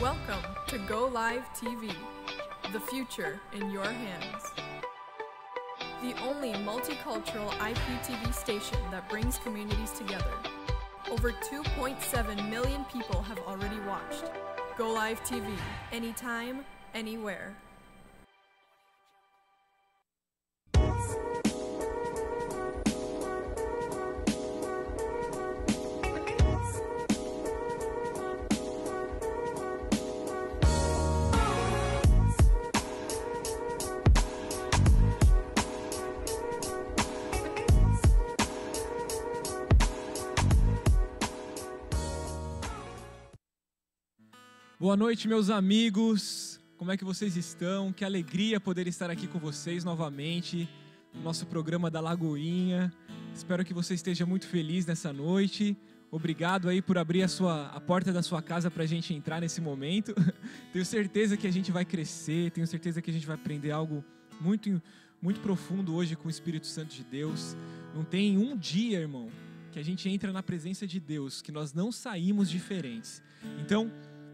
Welcome to Go Live TV, the future in your hands. The only multicultural IPTV station that brings communities together. Over 2.7 million people have already watched. Go Live TV, anytime, anywhere. Boa noite, meus amigos. Como é que vocês estão? Que alegria poder estar aqui com vocês novamente no nosso programa da Lagoinha. Espero que você esteja muito feliz nessa noite. Obrigado aí por abrir a, sua, a porta da sua casa para a gente entrar nesse momento. tenho certeza que a gente vai crescer, tenho certeza que a gente vai aprender algo muito, muito profundo hoje com o Espírito Santo de Deus. Não tem um dia, irmão, que a gente entra na presença de Deus que nós não saímos diferentes. Então,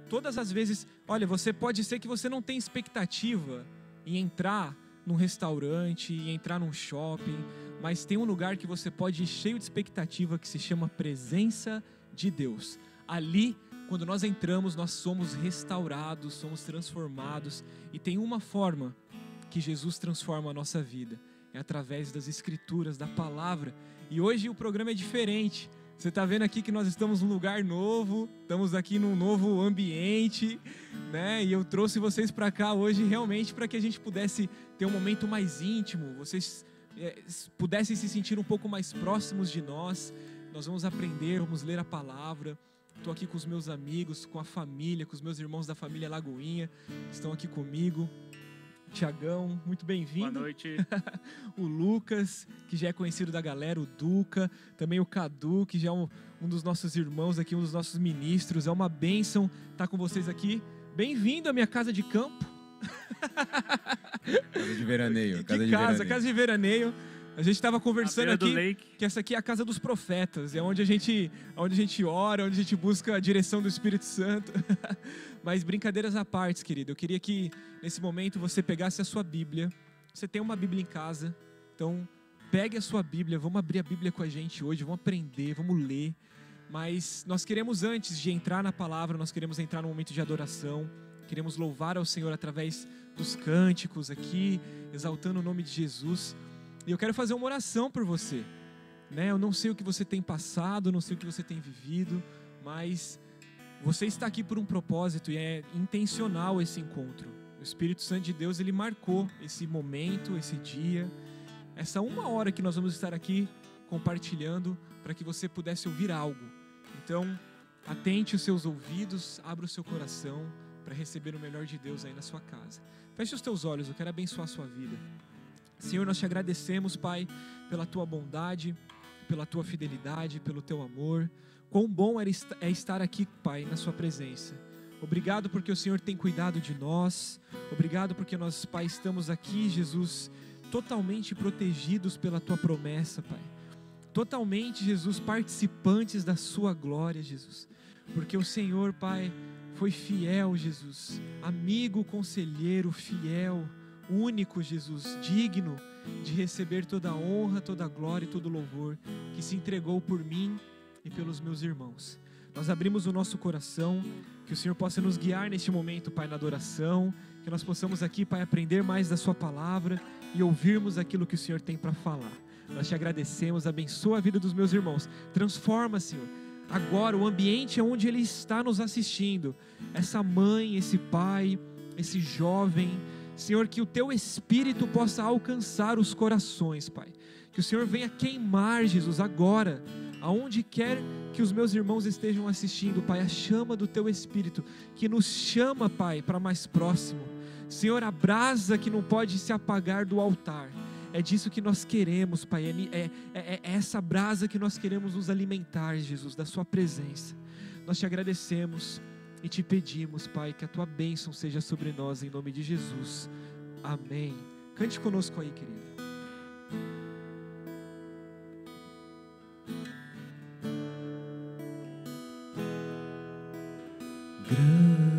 Todas as vezes, olha, você pode ser que você não tenha expectativa em entrar num restaurante, em entrar num shopping, mas tem um lugar que você pode ir cheio de expectativa que se chama presença de Deus. Ali, quando nós entramos, nós somos restaurados, somos transformados e tem uma forma que Jesus transforma a nossa vida, é através das escrituras, da palavra. E hoje o programa é diferente. Você está vendo aqui que nós estamos num lugar novo, estamos aqui num novo ambiente, né? E eu trouxe vocês para cá hoje realmente para que a gente pudesse ter um momento mais íntimo, vocês é, pudessem se sentir um pouco mais próximos de nós. Nós vamos aprender, vamos ler a palavra. Estou aqui com os meus amigos, com a família, com os meus irmãos da família Lagoinha, que estão aqui comigo. Tiagão, muito bem-vindo. Boa noite. o Lucas, que já é conhecido da galera, o Duca, também o Cadu, que já é um, um dos nossos irmãos aqui, um dos nossos ministros. É uma bênção estar com vocês aqui. Bem-vindo à minha casa de campo. casa de veraneio. de, de casa, de veraneio. casa de veraneio. A gente estava conversando aqui que essa aqui é a casa dos profetas, é onde a gente, onde a gente ora, onde a gente busca a direção do Espírito Santo. Mas brincadeiras à parte, querido, eu queria que nesse momento você pegasse a sua Bíblia. Você tem uma Bíblia em casa, então pegue a sua Bíblia, vamos abrir a Bíblia com a gente hoje, vamos aprender, vamos ler. Mas nós queremos antes de entrar na palavra, nós queremos entrar no momento de adoração. Queremos louvar ao Senhor através dos cânticos aqui, exaltando o nome de Jesus. E eu quero fazer uma oração por você. Né? Eu não sei o que você tem passado, não sei o que você tem vivido, mas você está aqui por um propósito e é intencional esse encontro. O Espírito Santo de Deus ele marcou esse momento, esse dia, essa uma hora que nós vamos estar aqui compartilhando para que você pudesse ouvir algo. Então, atente os seus ouvidos, abra o seu coração para receber o melhor de Deus aí na sua casa. Feche os teus olhos, eu quero abençoar a sua vida. Senhor, nós te agradecemos, Pai, pela tua bondade, pela tua fidelidade, pelo teu amor. Quão bom é estar aqui, Pai, na sua presença. Obrigado porque o Senhor tem cuidado de nós. Obrigado porque nós, Pai, estamos aqui, Jesus, totalmente protegidos pela tua promessa, Pai. Totalmente, Jesus, participantes da sua glória, Jesus. Porque o Senhor, Pai, foi fiel, Jesus. Amigo, conselheiro, fiel único, Jesus, digno de receber toda a honra, toda a glória e todo o louvor que se entregou por mim e pelos meus irmãos. Nós abrimos o nosso coração, que o Senhor possa nos guiar neste momento, Pai, na adoração, que nós possamos aqui, Pai, aprender mais da Sua palavra e ouvirmos aquilo que o Senhor tem para falar. Nós te agradecemos, abençoa a vida dos meus irmãos, transforma, Senhor, agora o ambiente onde Ele está nos assistindo, essa mãe, esse pai, esse jovem Senhor, que o teu espírito possa alcançar os corações, Pai. Que o Senhor venha queimar, Jesus, agora, aonde quer que os meus irmãos estejam assistindo, Pai, a chama do teu espírito que nos chama, Pai, para mais próximo. Senhor, a brasa que não pode se apagar do altar. É disso que nós queremos, Pai. É, é, é, é essa brasa que nós queremos nos alimentar, Jesus, da Sua presença. Nós te agradecemos. E te pedimos, Pai, que a tua bênção seja sobre nós em nome de Jesus. Amém. Cante conosco aí, querido. Grande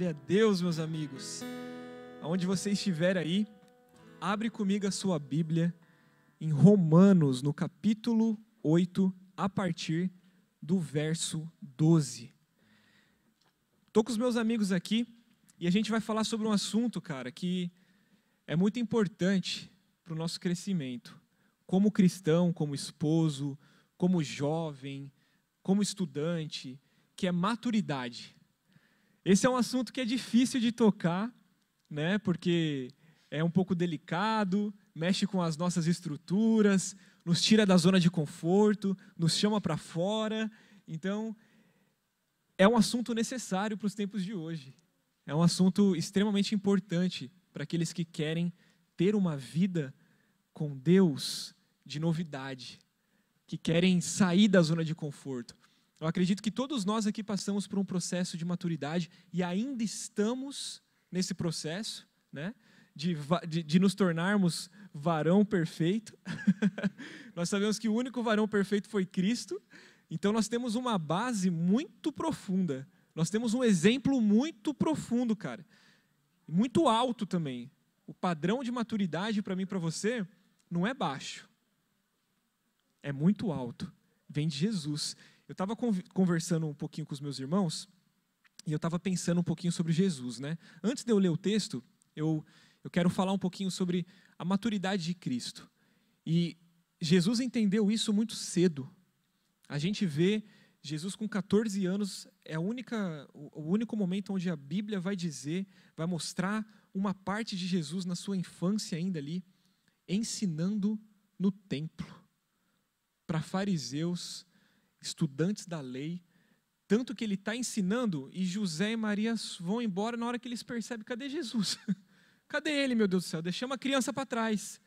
Glória a Deus, meus amigos. Aonde você estiver aí, abre comigo a sua Bíblia em Romanos, no capítulo 8, a partir do verso 12. Tô com os meus amigos aqui e a gente vai falar sobre um assunto, cara, que é muito importante para o nosso crescimento. Como cristão, como esposo, como jovem, como estudante, que é maturidade. Esse é um assunto que é difícil de tocar, né? Porque é um pouco delicado, mexe com as nossas estruturas, nos tira da zona de conforto, nos chama para fora. Então, é um assunto necessário para os tempos de hoje. É um assunto extremamente importante para aqueles que querem ter uma vida com Deus de novidade, que querem sair da zona de conforto. Eu acredito que todos nós aqui passamos por um processo de maturidade e ainda estamos nesse processo, né? De, de, de nos tornarmos varão perfeito. nós sabemos que o único varão perfeito foi Cristo, então nós temos uma base muito profunda, nós temos um exemplo muito profundo, cara, muito alto também. O padrão de maturidade para mim e para você não é baixo, é muito alto, vem de Jesus. Eu estava conversando um pouquinho com os meus irmãos e eu estava pensando um pouquinho sobre Jesus, né? Antes de eu ler o texto, eu, eu quero falar um pouquinho sobre a maturidade de Cristo. E Jesus entendeu isso muito cedo. A gente vê Jesus com 14 anos, é a única, o único momento onde a Bíblia vai dizer, vai mostrar uma parte de Jesus na sua infância ainda ali, ensinando no templo para fariseus estudantes da lei, tanto que ele está ensinando e José e Maria vão embora na hora que eles percebem: cadê Jesus? Cadê ele, meu Deus do céu? Deixamos a criança para trás.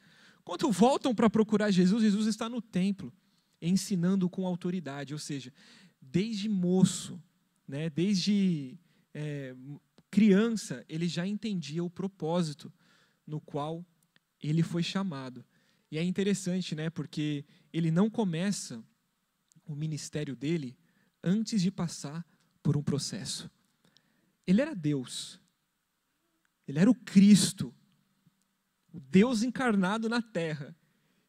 Quando voltam para procurar Jesus, Jesus está no templo, ensinando com autoridade, ou seja, desde moço, né, desde é, criança, ele já entendia o propósito no qual ele foi chamado. E é interessante, né, porque ele não começa o ministério dele antes de passar por um processo. Ele era Deus. Ele era o Cristo, o Deus encarnado na terra.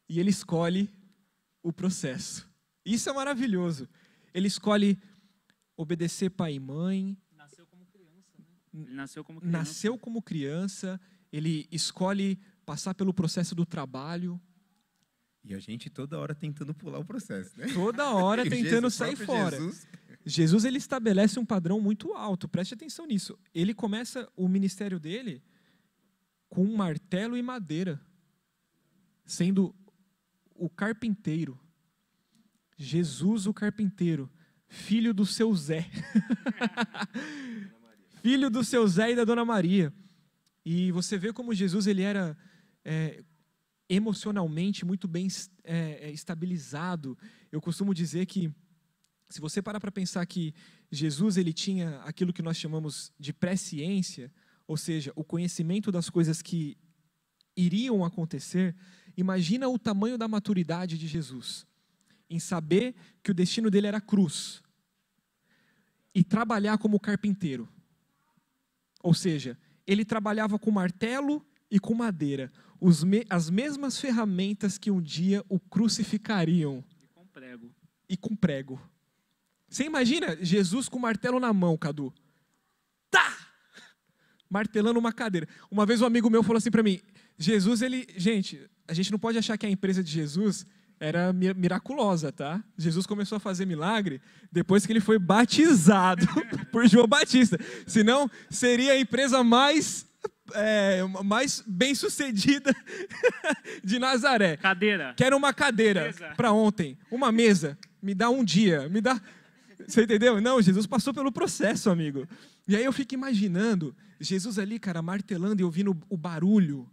E ele escolhe o processo. Isso é maravilhoso. Ele escolhe obedecer pai e mãe. Nasceu como criança, né? Nasceu como criança. Nasceu como criança. Ele escolhe passar pelo processo do trabalho, e a gente toda hora tentando pular o processo, né? Toda hora tentando Jesus, sair fora. Jesus... Jesus ele estabelece um padrão muito alto. Preste atenção nisso. Ele começa o ministério dele com martelo e madeira, sendo o carpinteiro. Jesus o carpinteiro, filho do seu Zé. filho do seu Zé e da Dona Maria. E você vê como Jesus ele era é, emocionalmente muito bem é, é, estabilizado. Eu costumo dizer que, se você parar para pensar que Jesus ele tinha aquilo que nós chamamos de presciência, ou seja, o conhecimento das coisas que iriam acontecer, imagina o tamanho da maturidade de Jesus em saber que o destino dele era cruz e trabalhar como carpinteiro. Ou seja, ele trabalhava com martelo e com madeira, me, as mesmas ferramentas que um dia o crucificariam. E com prego. E com prego. Você imagina Jesus com o martelo na mão, Cadu? Tá! Martelando uma cadeira. Uma vez um amigo meu falou assim para mim: Jesus, ele. Gente, a gente não pode achar que a empresa de Jesus era miraculosa, tá? Jesus começou a fazer milagre depois que ele foi batizado por João Batista. Senão, seria a empresa mais é, mais bem sucedida de Nazaré. Cadeira. Quero uma cadeira para ontem, uma mesa. Me dá um dia, me dá. Você entendeu? Não, Jesus passou pelo processo, amigo. E aí eu fico imaginando Jesus ali, cara, martelando e ouvindo o barulho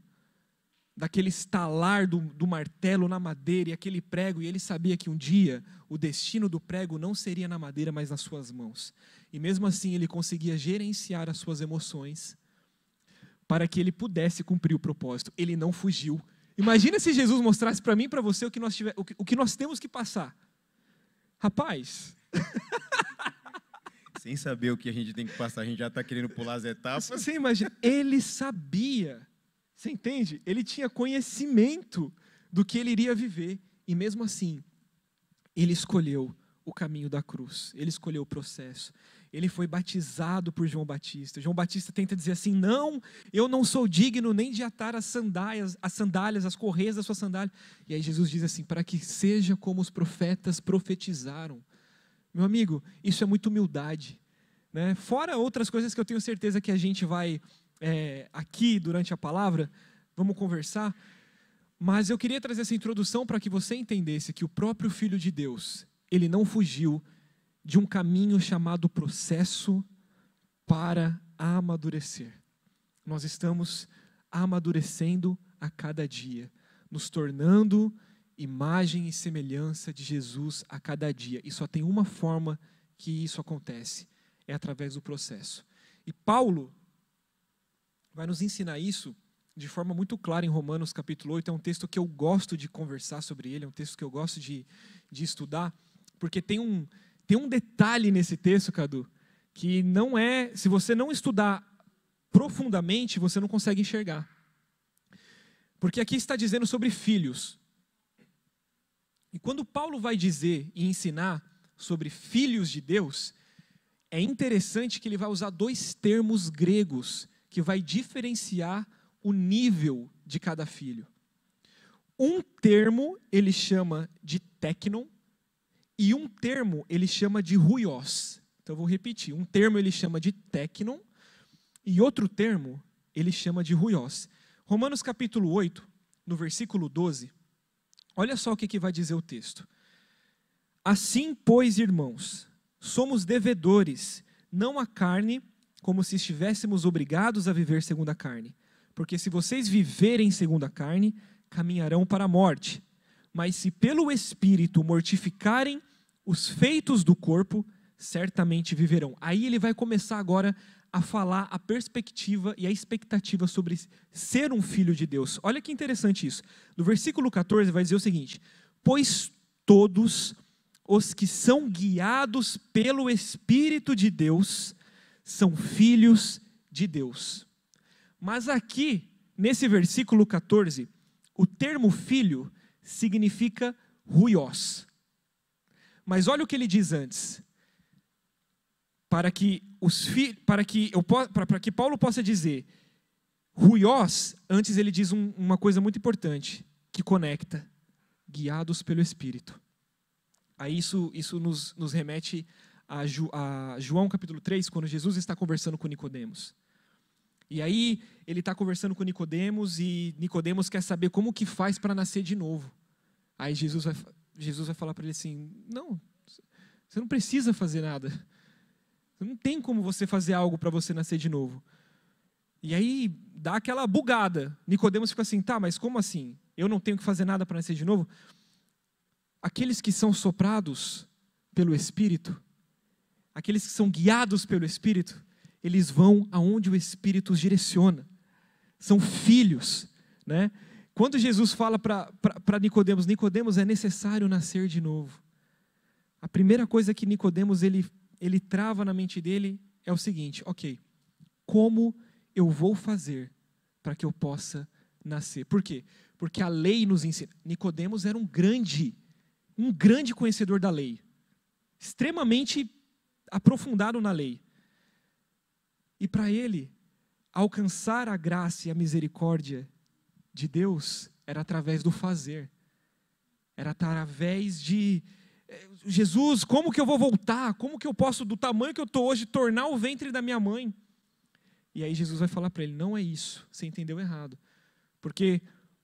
daquele estalar do, do martelo na madeira e aquele prego. E ele sabia que um dia o destino do prego não seria na madeira, mas nas suas mãos. E mesmo assim ele conseguia gerenciar as suas emoções para que ele pudesse cumprir o propósito. Ele não fugiu. Imagina se Jesus mostrasse para mim e para você o que, nós tiver, o, que, o que nós temos que passar. Rapaz. Sem saber o que a gente tem que passar, a gente já está querendo pular as etapas. Você imagina, ele sabia. Você entende? Ele tinha conhecimento do que ele iria viver. E mesmo assim, ele escolheu o caminho da cruz, ele escolheu o processo, ele foi batizado por João Batista. João Batista tenta dizer assim: Não, eu não sou digno nem de atar as sandálias, as sandálias, as correias da sua sandália. E aí Jesus diz assim: Para que seja como os profetas profetizaram. Meu amigo, isso é muita humildade. Né? Fora outras coisas que eu tenho certeza que a gente vai é, aqui durante a palavra, vamos conversar. Mas eu queria trazer essa introdução para que você entendesse que o próprio Filho de Deus, ele não fugiu de um caminho chamado processo para amadurecer. Nós estamos amadurecendo a cada dia, nos tornando imagem e semelhança de Jesus a cada dia. E só tem uma forma que isso acontece, é através do processo. E Paulo vai nos ensinar isso de forma muito clara em Romanos capítulo 8, é um texto que eu gosto de conversar sobre ele, é um texto que eu gosto de, de estudar, porque tem um, tem um detalhe nesse texto, Cadu, que não é, se você não estudar profundamente, você não consegue enxergar. Porque aqui está dizendo sobre filhos. E quando Paulo vai dizer e ensinar sobre filhos de Deus, é interessante que ele vai usar dois termos gregos que vai diferenciar o nível de cada filho. Um termo ele chama de technon, e um termo ele chama de ruios. Então eu vou repetir. Um termo ele chama de tecnon e outro termo ele chama de ruios. Romanos capítulo 8, no versículo 12, olha só o que, que vai dizer o texto. Assim, pois, irmãos, somos devedores, não à carne, como se estivéssemos obrigados a viver segundo a carne. Porque se vocês viverem segundo a carne, caminharão para a morte. Mas se pelo Espírito mortificarem os feitos do corpo certamente viverão. Aí ele vai começar agora a falar a perspectiva e a expectativa sobre ser um filho de Deus. Olha que interessante isso. No versículo 14 vai dizer o seguinte: Pois todos os que são guiados pelo Espírito de Deus são filhos de Deus. Mas aqui, nesse versículo 14, o termo filho significa ruios. Mas olha o que ele diz antes. Para que, os fi, para que, eu, para, para que Paulo possa dizer, Ruiós, antes ele diz um, uma coisa muito importante, que conecta, guiados pelo Espírito. Aí isso, isso nos, nos remete a, Ju, a João capítulo 3, quando Jesus está conversando com Nicodemos. E aí ele está conversando com Nicodemos e Nicodemos quer saber como que faz para nascer de novo. Aí Jesus vai, Jesus vai falar para ele assim: não, você não precisa fazer nada. Não tem como você fazer algo para você nascer de novo. E aí dá aquela bugada. Nicodemos fica assim: tá, mas como assim? Eu não tenho que fazer nada para nascer de novo? Aqueles que são soprados pelo Espírito, aqueles que são guiados pelo Espírito, eles vão aonde o Espírito os direciona. São filhos, né? Quando Jesus fala para Nicodemos, Nicodemos é necessário nascer de novo. A primeira coisa que Nicodemos ele, ele trava na mente dele é o seguinte: ok, como eu vou fazer para que eu possa nascer? Por quê? Porque a lei nos ensina. Nicodemos era um grande, um grande conhecedor da lei, extremamente aprofundado na lei. E para ele, alcançar a graça e a misericórdia de Deus era através do fazer, era através de. Eh, Jesus, como que eu vou voltar? Como que eu posso, do tamanho que eu estou hoje, tornar o ventre da minha mãe? E aí Jesus vai falar para ele: não é isso, você entendeu errado. Porque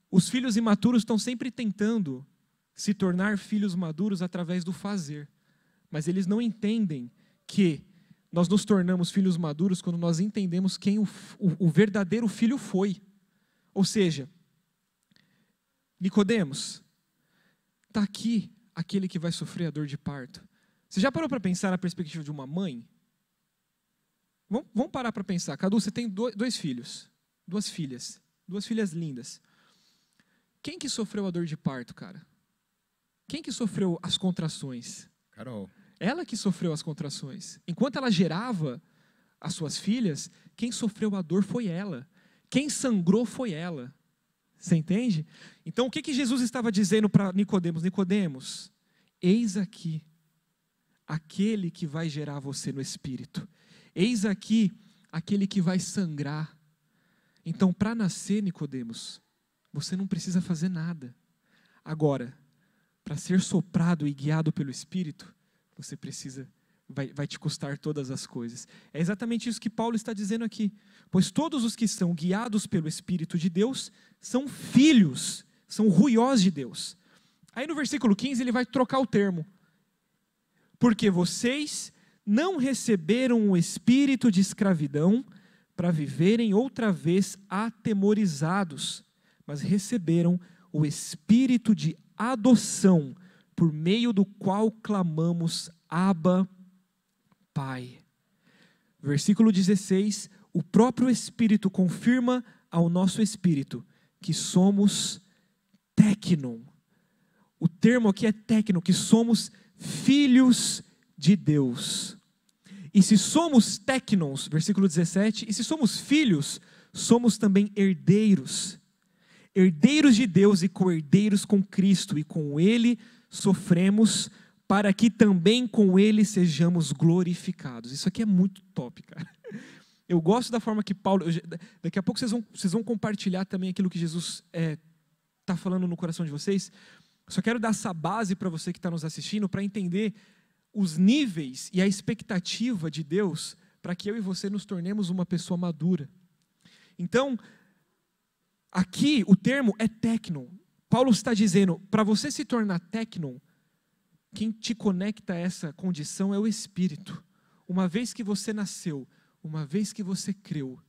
os filhos imaturos estão sempre tentando se tornar filhos maduros através do fazer, mas eles não entendem que nós nos tornamos filhos maduros quando nós entendemos quem o, o, o verdadeiro filho foi. Ou seja, Nicodemos, está aqui aquele que vai sofrer a dor de parto. Você já parou para pensar na perspectiva de uma mãe? Vamos parar para pensar. Cadu, você tem dois filhos, duas filhas, duas filhas lindas. Quem que sofreu a dor de parto, cara? Quem que sofreu as contrações? Carol. Ela que sofreu as contrações. Enquanto ela gerava as suas filhas, quem sofreu a dor foi ela. Quem sangrou foi ela. Você entende? Então o que, que Jesus estava dizendo para Nicodemos? Nicodemos, eis aqui aquele que vai gerar você no espírito. Eis aqui aquele que vai sangrar. Então, para nascer, Nicodemos, você não precisa fazer nada. Agora, para ser soprado e guiado pelo espírito, você precisa vai, vai te custar todas as coisas. É exatamente isso que Paulo está dizendo aqui. Pois todos os que são guiados pelo Espírito de Deus são filhos, são ruiós de Deus. Aí no versículo 15 ele vai trocar o termo. Porque vocês não receberam o espírito de escravidão para viverem outra vez atemorizados, mas receberam o espírito de adoção, por meio do qual clamamos Abba, Pai. Versículo 16: O próprio Espírito confirma ao nosso espírito que somos tecnum. O termo aqui é tecno, que somos filhos de Deus. E se somos tecnons, versículo 17, e se somos filhos, somos também herdeiros. Herdeiros de Deus e co-herdeiros com Cristo, e com Ele sofremos para que também com ele sejamos glorificados. Isso aqui é muito top, cara. Eu gosto da forma que Paulo. Eu, daqui a pouco vocês vão, vocês vão compartilhar também aquilo que Jesus está é, tá falando no coração de vocês. Só quero dar essa base para você que está nos assistindo para entender os níveis e a expectativa de Deus para que eu e você nos tornemos uma pessoa madura. Então, aqui o termo é tecnon. Paulo está dizendo, para você se tornar tecnon, quem te conecta a essa condição é o Espírito. Uma vez que você nasceu, uma vez que você creu,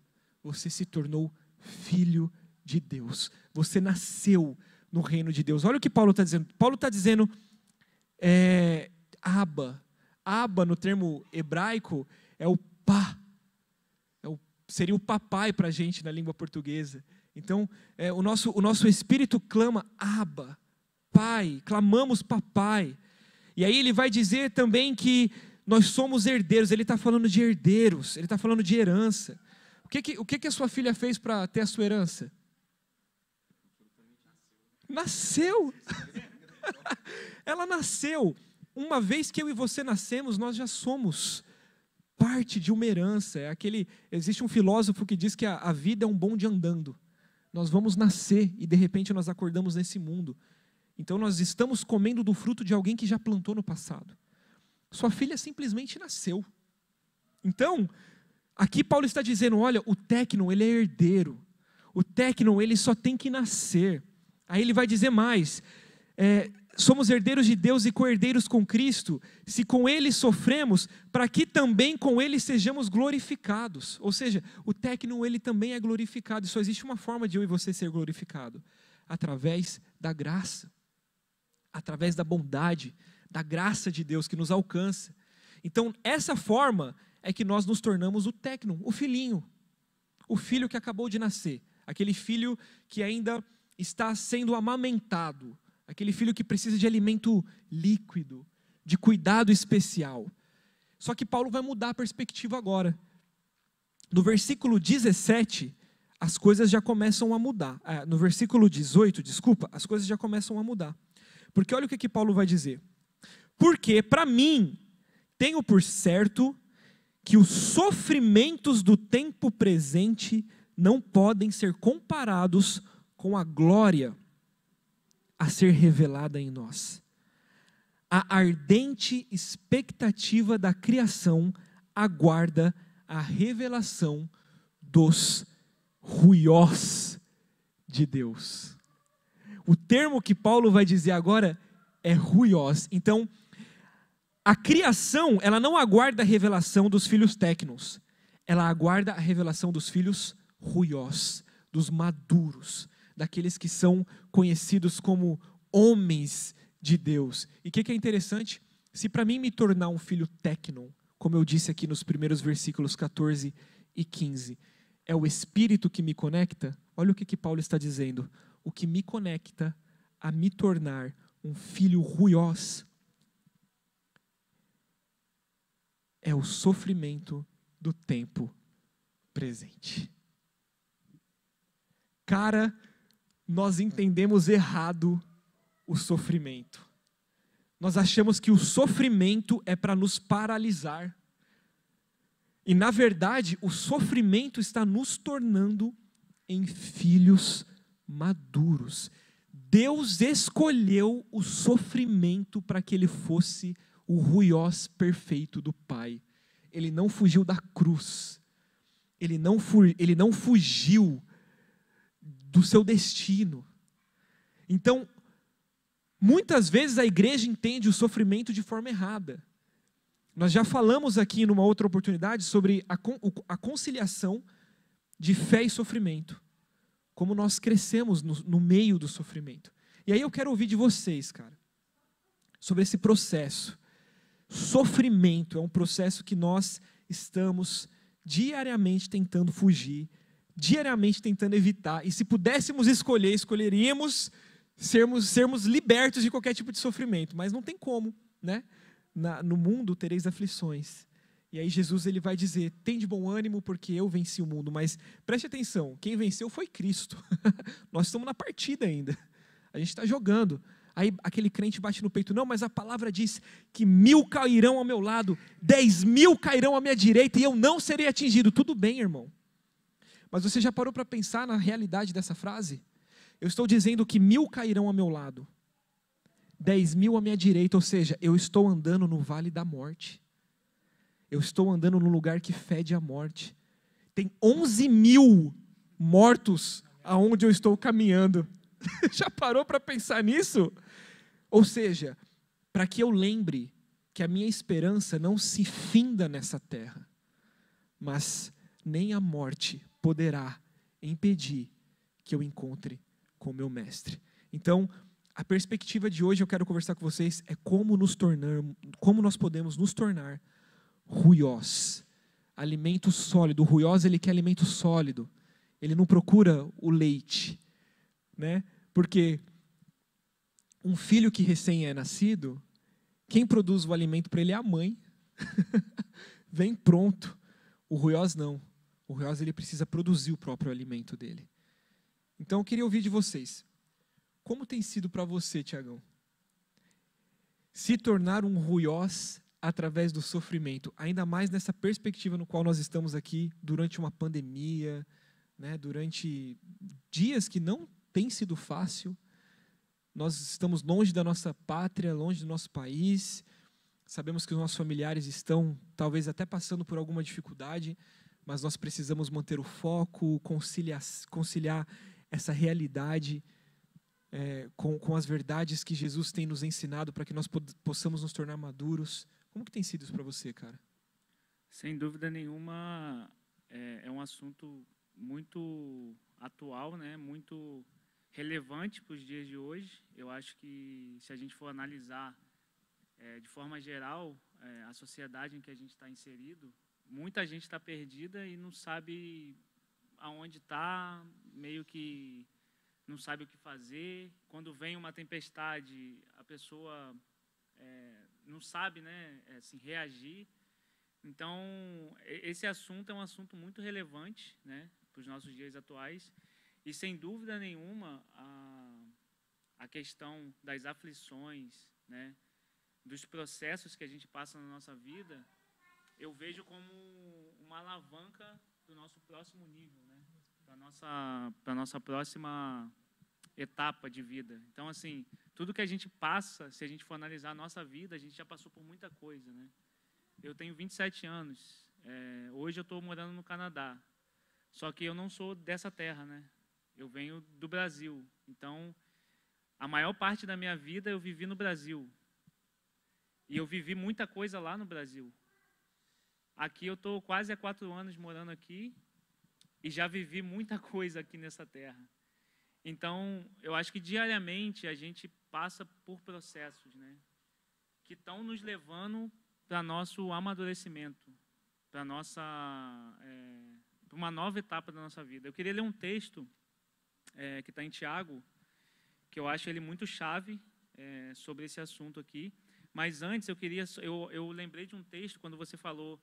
você se tornou filho de Deus. Você nasceu no reino de Deus. Olha o que Paulo está dizendo. Paulo está dizendo é, aba. Aba, no termo hebraico, é o pá. É o, seria o papai para a gente na língua portuguesa. Então, é, o, nosso, o nosso espírito clama aba, pai. Clamamos papai. E aí ele vai dizer também que nós somos herdeiros, ele está falando de herdeiros, ele está falando de herança. O que, que, o que, que a sua filha fez para ter a sua herança? Nasceu! Ela nasceu. Uma vez que eu e você nascemos, nós já somos parte de uma herança. É aquele, existe um filósofo que diz que a, a vida é um bom de andando. Nós vamos nascer e de repente nós acordamos nesse mundo. Então nós estamos comendo do fruto de alguém que já plantou no passado. Sua filha simplesmente nasceu. Então, aqui Paulo está dizendo, olha, o tecno, ele é herdeiro. O tecno, ele só tem que nascer. Aí ele vai dizer mais, é, somos herdeiros de Deus e co-herdeiros com Cristo, se com ele sofremos, para que também com ele sejamos glorificados. Ou seja, o tecno, ele também é glorificado. Só existe uma forma de eu e você ser glorificado, através da graça através da bondade, da graça de Deus que nos alcança. Então, essa forma é que nós nos tornamos o tecno, o filhinho, o filho que acabou de nascer, aquele filho que ainda está sendo amamentado, aquele filho que precisa de alimento líquido, de cuidado especial. Só que Paulo vai mudar a perspectiva agora. No versículo 17, as coisas já começam a mudar. Ah, no versículo 18, desculpa, as coisas já começam a mudar. Porque olha o que, que Paulo vai dizer. Porque, para mim, tenho por certo que os sofrimentos do tempo presente não podem ser comparados com a glória a ser revelada em nós. A ardente expectativa da criação aguarda a revelação dos ruiós de Deus. O termo que Paulo vai dizer agora é ruios. Então, a criação, ela não aguarda a revelação dos filhos técnicos. Ela aguarda a revelação dos filhos ruios, dos maduros, daqueles que são conhecidos como homens de Deus. E o que, que, é interessante? Se para mim me tornar um filho tecnon, como eu disse aqui nos primeiros versículos 14 e 15, é o Espírito que me conecta, olha o que, que Paulo está dizendo o que me conecta a me tornar um filho ruiós é o sofrimento do tempo presente. Cara, nós entendemos errado o sofrimento. Nós achamos que o sofrimento é para nos paralisar. E, na verdade, o sofrimento está nos tornando em filhos maduros. Deus escolheu o sofrimento para que ele fosse o ruiós perfeito do Pai. Ele não fugiu da cruz. Ele não, ele não fugiu do seu destino. Então, muitas vezes a igreja entende o sofrimento de forma errada. Nós já falamos aqui numa outra oportunidade sobre a, a conciliação de fé e sofrimento como nós crescemos no, no meio do sofrimento. E aí eu quero ouvir de vocês, cara, sobre esse processo. Sofrimento é um processo que nós estamos diariamente tentando fugir, diariamente tentando evitar. E se pudéssemos escolher, escolheríamos sermos, sermos libertos de qualquer tipo de sofrimento. Mas não tem como, né? Na, no mundo tereis aflições. E aí Jesus ele vai dizer: "Tem de bom ânimo, porque eu venci o mundo". Mas preste atenção, quem venceu foi Cristo. Nós estamos na partida ainda. A gente está jogando. Aí aquele crente bate no peito, não, mas a palavra diz que mil cairão ao meu lado, dez mil cairão à minha direita e eu não serei atingido. Tudo bem, irmão. Mas você já parou para pensar na realidade dessa frase? Eu estou dizendo que mil cairão ao meu lado, dez mil à minha direita, ou seja, eu estou andando no vale da morte. Eu estou andando num lugar que fede a morte. Tem 11 mil mortos aonde eu estou caminhando. Já parou para pensar nisso? Ou seja, para que eu lembre que a minha esperança não se finda nessa terra, mas nem a morte poderá impedir que eu encontre com meu mestre. Então, a perspectiva de hoje eu quero conversar com vocês é como nos tornar, como nós podemos nos tornar ruiós, alimento sólido. O ruiós ele quer alimento sólido. Ele não procura o leite, né? Porque um filho que recém é nascido, quem produz o alimento para ele é a mãe. Vem pronto. O ruiós não. O ruiós ele precisa produzir o próprio alimento dele. Então eu queria ouvir de vocês. Como tem sido para você, Tiagão? Se tornar um ruiós através do sofrimento, ainda mais nessa perspectiva no qual nós estamos aqui durante uma pandemia, né, durante dias que não tem sido fácil. Nós estamos longe da nossa pátria, longe do nosso país. Sabemos que os nossos familiares estão talvez até passando por alguma dificuldade, mas nós precisamos manter o foco, conciliar, conciliar essa realidade é, com, com as verdades que Jesus tem nos ensinado para que nós possamos nos tornar maduros, como que tem sido isso para você, cara? Sem dúvida nenhuma, é, é um assunto muito atual, né? Muito relevante para os dias de hoje. Eu acho que se a gente for analisar é, de forma geral é, a sociedade em que a gente está inserido, muita gente está perdida e não sabe aonde está, meio que não sabe o que fazer. Quando vem uma tempestade, a pessoa é, não sabe né, assim, reagir. Então, esse assunto é um assunto muito relevante né, para os nossos dias atuais. E, sem dúvida nenhuma, a, a questão das aflições, né, dos processos que a gente passa na nossa vida, eu vejo como uma alavanca do nosso próximo nível, né, para a nossa, nossa próxima etapa de vida. Então, assim, tudo que a gente passa, se a gente for analisar a nossa vida, a gente já passou por muita coisa, né? Eu tenho 27 anos. É, hoje eu estou morando no Canadá. Só que eu não sou dessa terra, né? Eu venho do Brasil. Então, a maior parte da minha vida eu vivi no Brasil. E eu vivi muita coisa lá no Brasil. Aqui eu estou quase há quatro anos morando aqui e já vivi muita coisa aqui nessa terra. Então, eu acho que diariamente a gente passa por processos, né? Que estão nos levando para nosso amadurecimento, para nossa é, para uma nova etapa da nossa vida. Eu queria ler um texto é, que está em Tiago, que eu acho ele muito chave é, sobre esse assunto aqui. Mas antes eu queria, eu, eu lembrei de um texto quando você falou,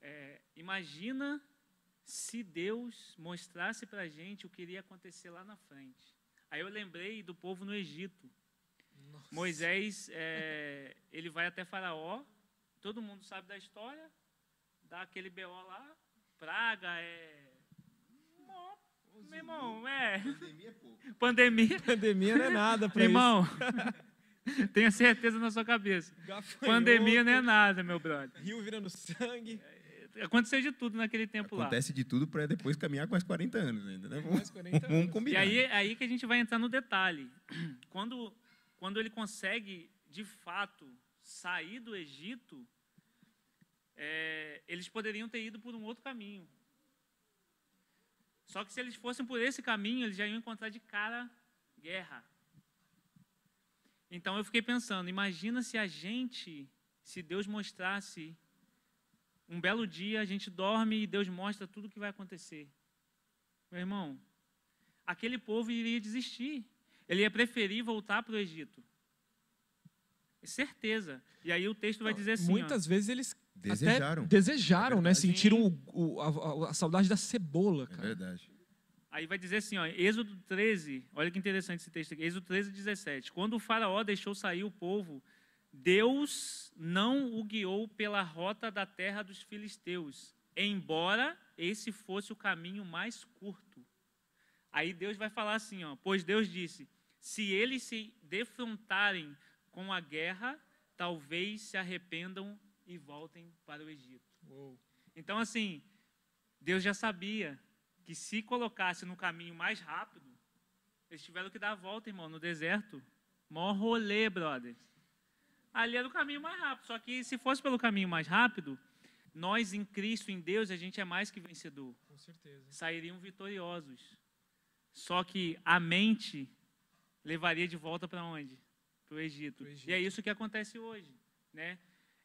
é, imagina se Deus mostrasse para a gente o que iria acontecer lá na frente. Aí eu lembrei do povo no Egito. Nossa. Moisés, é, ele vai até Faraó, todo mundo sabe da história, dá aquele BO lá, praga, é. Mó, meu irmão, é. Pandemia é pouco. Pandemia. Pandemia não é nada para Irmão, tenha certeza na sua cabeça. Gafanhoto. Pandemia não é nada, meu brother. Rio virando sangue. É, aconteceu de tudo naquele tempo Acontece lá. Acontece de tudo para depois caminhar com as 40 anos ainda, né? É, Vamos, 40 anos. combinar. E aí, aí que a gente vai entrar no detalhe. Quando, quando ele consegue, de fato, sair do Egito, é, eles poderiam ter ido por um outro caminho. Só que se eles fossem por esse caminho, eles já iam encontrar de cara guerra. Então eu fiquei pensando, imagina se a gente, se Deus mostrasse um belo dia a gente dorme e Deus mostra tudo o que vai acontecer. Meu irmão, aquele povo iria desistir. Ele ia preferir voltar para o Egito. É certeza. E aí o texto vai dizer assim. Muitas ó, vezes eles desejaram. desejaram, é né? Sentiram o, o, a, a, saudade da cebola, é cara. É verdade. Aí vai dizer assim, ó, Êxodo 13, olha que interessante esse texto aqui, Êxodo 13, 17. Quando o faraó deixou sair o povo, Deus não o guiou pela rota da terra dos filisteus, embora esse fosse o caminho mais curto. Aí Deus vai falar assim, ó, pois Deus disse: se eles se defrontarem com a guerra, talvez se arrependam e voltem para o Egito. Uou. Então assim, Deus já sabia que se colocasse no caminho mais rápido, eles tiveram que dar a volta, irmão, no deserto. Mó rolê, brother ali era é o caminho mais rápido. Só que se fosse pelo caminho mais rápido, nós em Cristo, em Deus, a gente é mais que vencedor. Com certeza. Sairiam vitoriosos. Só que a mente levaria de volta para onde? Para o Egito. Egito. E é isso que acontece hoje, né?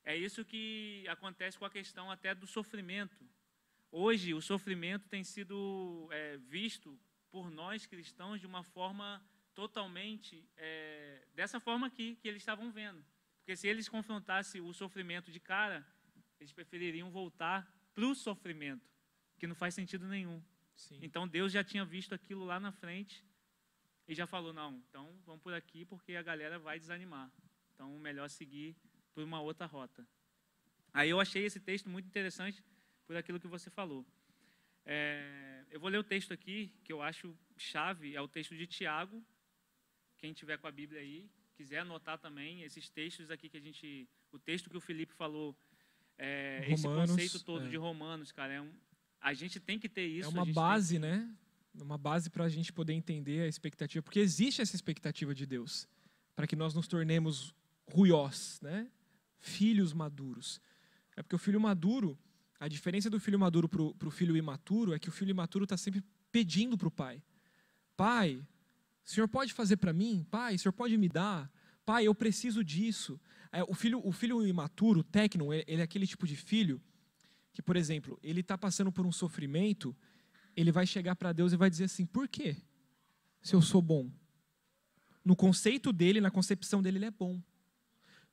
É isso que acontece com a questão até do sofrimento. Hoje, o sofrimento tem sido é, visto por nós cristãos de uma forma totalmente é, dessa forma aqui que eles estavam vendo. Porque se eles confrontassem o sofrimento de cara, eles prefeririam voltar para o sofrimento, que não faz sentido nenhum. Sim. Então Deus já tinha visto aquilo lá na frente e já falou: não, então vamos por aqui porque a galera vai desanimar. Então melhor seguir por uma outra rota. Aí eu achei esse texto muito interessante por aquilo que você falou. É, eu vou ler o texto aqui que eu acho chave, é o texto de Tiago. Quem tiver com a Bíblia aí, quiser anotar também esses textos aqui que a gente, o texto que o Felipe falou, é, Romanos, esse conceito todo é. de Romanos, cara, é um, a gente tem que ter é isso. Né? É uma base, que... né? Uma base para a gente poder entender a expectativa, porque existe essa expectativa de Deus para que nós nos tornemos ruiós, né? Filhos maduros. É porque o filho maduro, a diferença do filho maduro para o filho imaturo é que o filho imaturo está sempre pedindo para o pai: Pai, o senhor pode fazer para mim? Pai, o senhor pode me dar? Pai, eu preciso disso. É, o, filho, o filho imaturo, o tecno, ele é aquele tipo de filho que, por exemplo, ele está passando por um sofrimento, ele vai chegar para Deus e vai dizer assim: por quê? Se eu sou bom. No conceito dele, na concepção dele, ele é bom.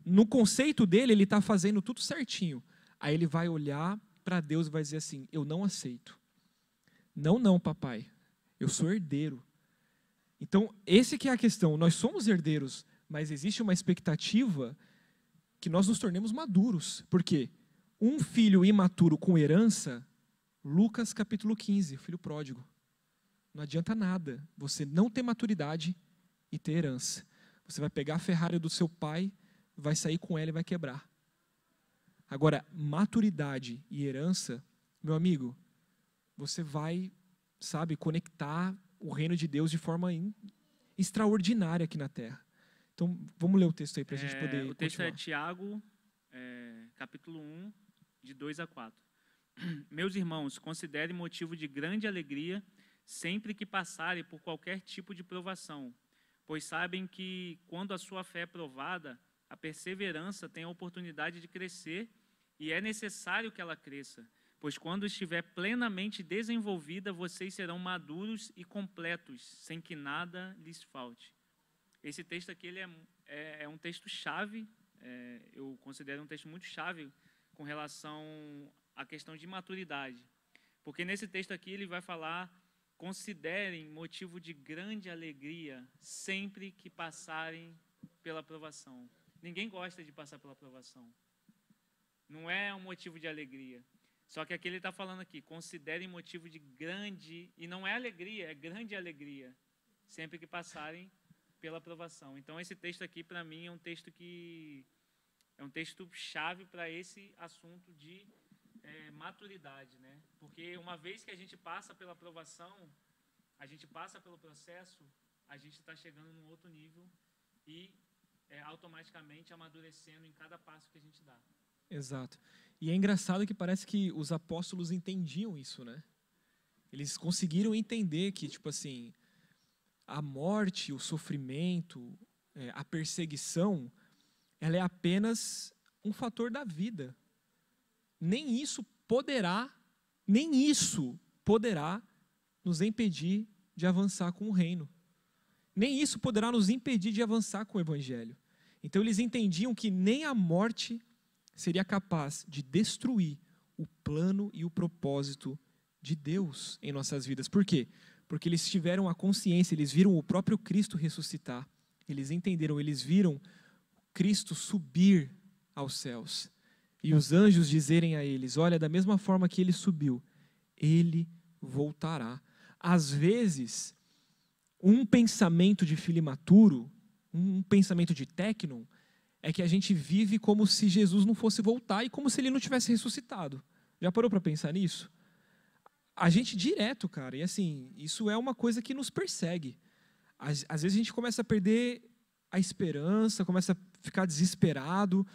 No conceito dele, ele está fazendo tudo certinho. Aí ele vai olhar para Deus e vai dizer assim: eu não aceito. Não, não, papai. Eu sou herdeiro. Então, esse que é a questão. Nós somos herdeiros, mas existe uma expectativa que nós nos tornemos maduros. Por quê? Um filho imaturo com herança, Lucas capítulo 15, o filho pródigo. Não adianta nada você não ter maturidade e ter herança. Você vai pegar a Ferrari do seu pai, vai sair com ela e vai quebrar. Agora, maturidade e herança, meu amigo, você vai, sabe, conectar o reino de Deus de forma in, extraordinária aqui na terra. Então, vamos ler o texto aí para a gente é, poder. O texto é continuar. é Tiago, é, capítulo 1, de 2 a 4. Meus irmãos, considerem motivo de grande alegria sempre que passarem por qualquer tipo de provação, pois sabem que, quando a sua fé é provada, a perseverança tem a oportunidade de crescer e é necessário que ela cresça. Pois quando estiver plenamente desenvolvida, vocês serão maduros e completos, sem que nada lhes falte. Esse texto aqui ele é, é, é um texto chave, é, eu considero um texto muito chave com relação à questão de maturidade. Porque nesse texto aqui ele vai falar considerem motivo de grande alegria sempre que passarem pela provação. Ninguém gosta de passar pela provação. Não é um motivo de alegria. Só que aqui ele está falando aqui, considerem motivo de grande, e não é alegria, é grande alegria, sempre que passarem pela aprovação. Então esse texto aqui, para mim, é um texto que é um texto chave para esse assunto de é, maturidade, né? Porque uma vez que a gente passa pela aprovação, a gente passa pelo processo, a gente está chegando num outro nível e é, automaticamente amadurecendo em cada passo que a gente dá. Exato. E é engraçado que parece que os apóstolos entendiam isso, né? Eles conseguiram entender que, tipo assim, a morte, o sofrimento, é, a perseguição, ela é apenas um fator da vida. Nem isso poderá, nem isso poderá nos impedir de avançar com o reino. Nem isso poderá nos impedir de avançar com o evangelho. Então eles entendiam que nem a morte seria capaz de destruir o plano e o propósito de Deus em nossas vidas. Por quê? Porque eles tiveram a consciência, eles viram o próprio Cristo ressuscitar, eles entenderam, eles viram Cristo subir aos céus e os anjos dizerem a eles: Olha, da mesma forma que ele subiu, ele voltará. Às vezes, um pensamento de filho imaturo, um pensamento de técnon, é que a gente vive como se Jesus não fosse voltar e como se ele não tivesse ressuscitado. Já parou para pensar nisso? A gente direto, cara, e assim, isso é uma coisa que nos persegue. Às, às vezes a gente começa a perder a esperança, começa a ficar desesperado.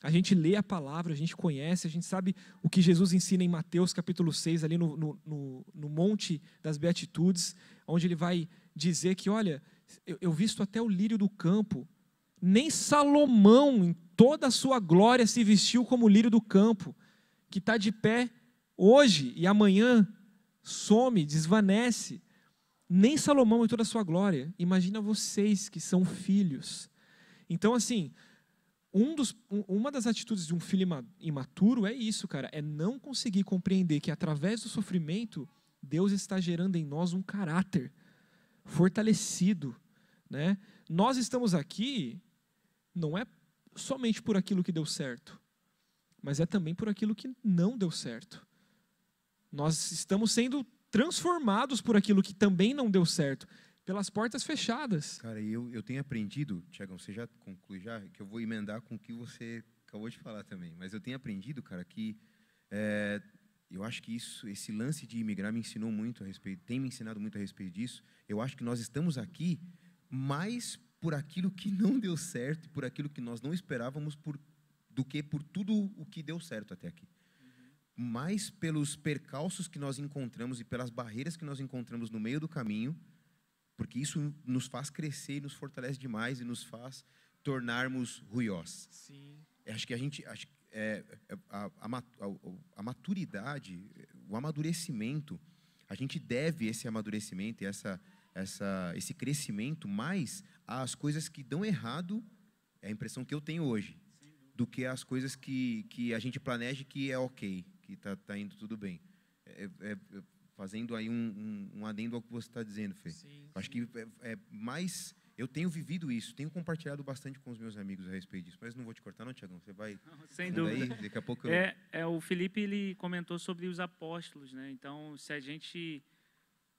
A gente lê a palavra, a gente conhece, a gente sabe o que Jesus ensina em Mateus capítulo 6, ali no, no, no, no Monte das Beatitudes, onde ele vai dizer que, olha, eu, eu visto até o lírio do campo, nem Salomão, em toda a sua glória, se vestiu como o lírio do campo, que está de pé hoje e amanhã some, desvanece. Nem Salomão em toda a sua glória. Imagina vocês que são filhos. Então, assim, um dos, uma das atitudes de um filho imaturo é isso, cara, é não conseguir compreender que através do sofrimento Deus está gerando em nós um caráter fortalecido, né? Nós estamos aqui não é somente por aquilo que deu certo, mas é também por aquilo que não deu certo. Nós estamos sendo transformados por aquilo que também não deu certo, pelas portas fechadas. Cara, eu, eu tenho aprendido, Tiagão, você já conclui já, que eu vou emendar com o que você acabou de falar também, mas eu tenho aprendido, cara, que é, eu acho que isso, esse lance de imigrar me ensinou muito a respeito, tem me ensinado muito a respeito disso. Eu acho que nós estamos aqui mais por aquilo que não deu certo, por aquilo que nós não esperávamos, por, do que por tudo o que deu certo até aqui. Uhum. Mais pelos percalços que nós encontramos e pelas barreiras que nós encontramos no meio do caminho, porque isso nos faz crescer e nos fortalece demais e nos faz tornarmos ruiós. Sim. É, acho que a gente, acho, é, é a, a, a maturidade, o amadurecimento, a gente deve esse amadurecimento e essa, essa, esse crescimento mais as coisas que dão errado, é a impressão que eu tenho hoje, do que as coisas que, que a gente planeja que é ok, que está tá indo tudo bem. É, é, é, fazendo aí um, um, um, adendo ao que você está dizendo, Fê. Sim, sim. Acho que é, é, mais. Eu tenho vivido isso, tenho compartilhado bastante com os meus amigos a respeito disso. Mas não vou te cortar, não, Tiagão. Você vai. sem dúvida. Aí, daqui a pouco eu... é, é, o Felipe ele comentou sobre os apóstolos, né? Então, se a gente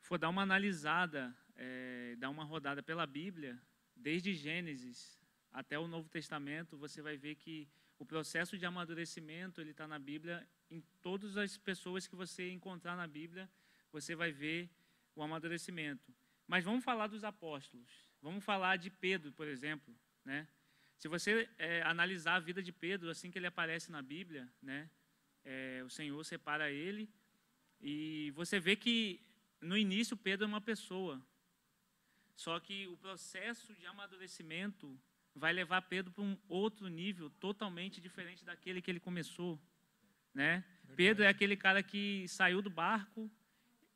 for dar uma analisada, é, dar uma rodada pela Bíblia, desde Gênesis até o Novo Testamento, você vai ver que o processo de amadurecimento ele está na Bíblia. Em todas as pessoas que você encontrar na Bíblia, você vai ver o amadurecimento. Mas vamos falar dos apóstolos. Vamos falar de Pedro, por exemplo, né? Se você é, analisar a vida de Pedro assim que ele aparece na Bíblia, né? É, o Senhor separa ele e você vê que no início Pedro é uma pessoa, só que o processo de amadurecimento vai levar Pedro para um outro nível totalmente diferente daquele que ele começou, né? Verdade. Pedro é aquele cara que saiu do barco,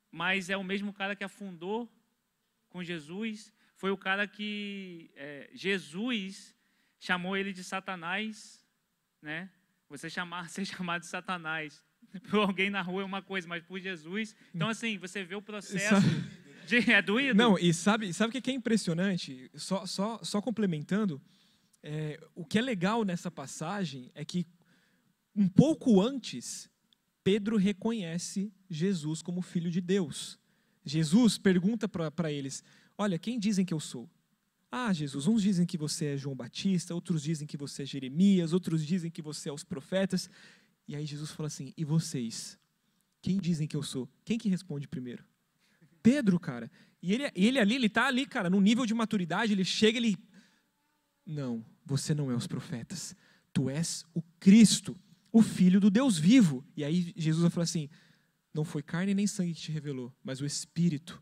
mas é o mesmo cara que afundou com Jesus. Foi o cara que é, Jesus chamou ele de Satanás, né? Você chamar, ser chamado de Satanás por alguém na rua é uma coisa, mas por Jesus. Então hum. assim, você vê o processo. Isso é de, é doído? Não, e sabe, sabe o que é impressionante? Só, só, só complementando, é, o que é legal nessa passagem é que um pouco antes, Pedro reconhece Jesus como filho de Deus. Jesus pergunta para eles: Olha, quem dizem que eu sou? Ah, Jesus, uns dizem que você é João Batista, outros dizem que você é Jeremias, outros dizem que você é os profetas. E aí Jesus fala assim: E vocês? Quem dizem que eu sou? Quem que responde primeiro? Pedro, cara. E ele, ele ali, ele está ali, cara, no nível de maturidade, ele chega, ele. Não, você não é os profetas. Tu és o Cristo, o Filho do Deus vivo. E aí Jesus vai falar assim: não foi carne nem sangue que te revelou, mas o Espírito.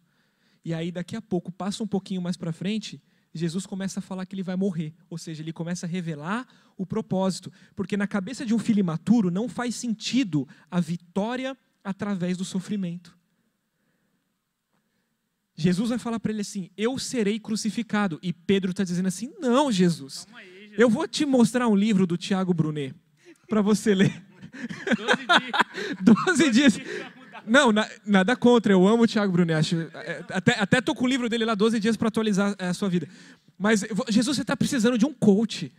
E aí, daqui a pouco, passa um pouquinho mais para frente, Jesus começa a falar que ele vai morrer, ou seja, ele começa a revelar o propósito, porque na cabeça de um filho imaturo não faz sentido a vitória através do sofrimento. Jesus vai falar para ele assim: Eu serei crucificado. E Pedro está dizendo assim: Não, Jesus. Aí, Jesus. Eu vou te mostrar um livro do Tiago Brunet para você ler. Doze dias. Doze dias. Não, na, nada contra. Eu amo o Tiago Brunet. Acho, é, até, até tô com o livro dele lá, 12 dias para atualizar é, a sua vida. Mas, Jesus, você está precisando de um coach.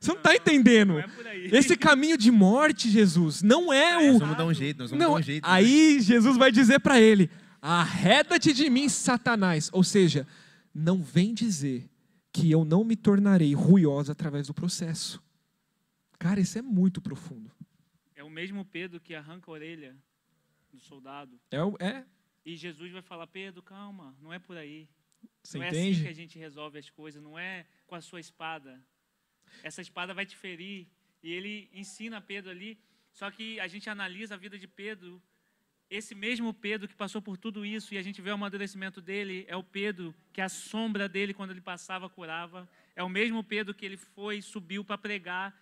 Você não está entendendo. Não é Esse caminho de morte, Jesus, não é, é o. Nós vamos dar um jeito, nós vamos não, dar um jeito. Né? Aí Jesus vai dizer para ele: Arreda-te de mim, Satanás. Ou seja, não vem dizer que eu não me tornarei ruiosa através do processo. Cara, isso é muito profundo. É o mesmo Pedro que arranca a orelha do soldado. É, é. E Jesus vai falar: Pedro, calma, não é por aí. Você não entende? é assim que a gente resolve as coisas, não é com a sua espada. Essa espada vai te ferir. E ele ensina Pedro ali, só que a gente analisa a vida de Pedro esse mesmo Pedro que passou por tudo isso e a gente vê o amadurecimento dele, é o Pedro que a sombra dele, quando ele passava, curava. É o mesmo Pedro que ele foi, subiu para pregar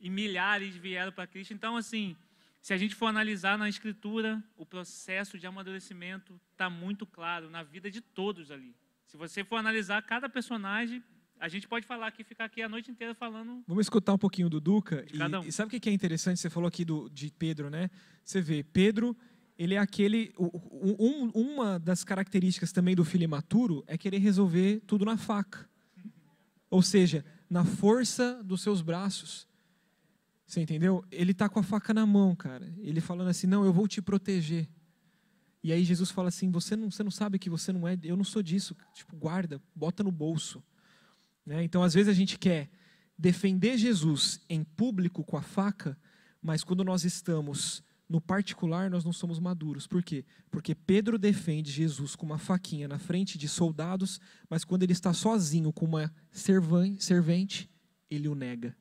e milhares vieram para Cristo. Então, assim, se a gente for analisar na Escritura, o processo de amadurecimento está muito claro na vida de todos ali. Se você for analisar cada personagem, a gente pode falar aqui, ficar aqui a noite inteira falando. Vamos escutar um pouquinho do Duca. E, um. e, sabe o que é interessante? Você falou aqui do, de Pedro, né? Você vê, Pedro ele é aquele. Um, uma das características também do filho imaturo é querer resolver tudo na faca. Ou seja, na força dos seus braços. Você entendeu? Ele está com a faca na mão, cara. Ele falando assim: não, eu vou te proteger. E aí Jesus fala assim: você não, você não sabe que você não é, eu não sou disso. Tipo, guarda, bota no bolso. Né? Então, às vezes a gente quer defender Jesus em público com a faca, mas quando nós estamos no particular, nós não somos maduros. Por quê? Porque Pedro defende Jesus com uma faquinha na frente de soldados, mas quando ele está sozinho com uma servente, ele o nega.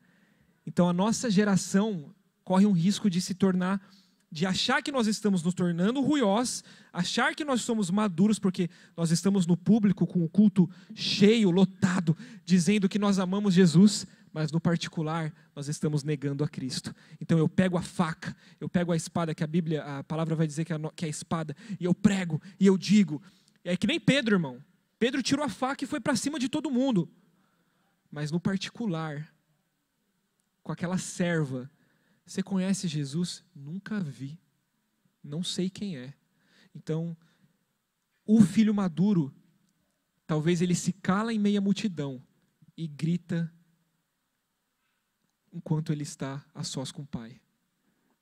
Então, a nossa geração corre um risco de se tornar de achar que nós estamos nos tornando ruiós, achar que nós somos maduros porque nós estamos no público com o culto cheio, lotado, dizendo que nós amamos Jesus, mas no particular nós estamos negando a Cristo. Então eu pego a faca, eu pego a espada que a Bíblia, a palavra vai dizer que é a, espada, e eu prego e eu digo. É que nem Pedro, irmão. Pedro tirou a faca e foi para cima de todo mundo. Mas no particular, com aquela serva você conhece Jesus? Nunca vi. Não sei quem é. Então, o filho maduro, talvez ele se cala em meia multidão e grita enquanto ele está a sós com o pai.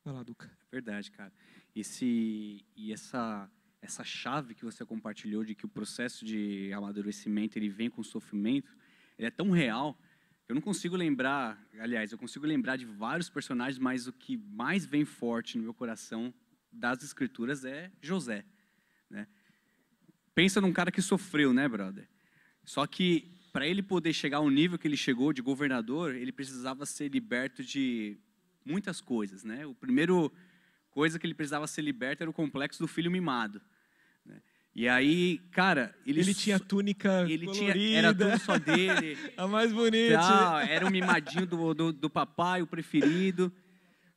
Vai lá, Duca. É verdade, cara. Esse e essa essa chave que você compartilhou de que o processo de amadurecimento ele vem com sofrimento, ele é tão real eu não consigo lembrar, aliás, eu consigo lembrar de vários personagens, mas o que mais vem forte no meu coração das escrituras é José. Né? Pensa num cara que sofreu, né, brother? Só que para ele poder chegar ao nível que ele chegou de governador, ele precisava ser liberto de muitas coisas, né? O primeiro coisa que ele precisava ser liberto era o complexo do filho mimado. E aí, cara, ele, ele tinha túnica ele colorida. Tinha, era tudo só dele. a mais bonita. era o um mimadinho do, do, do papai, o preferido.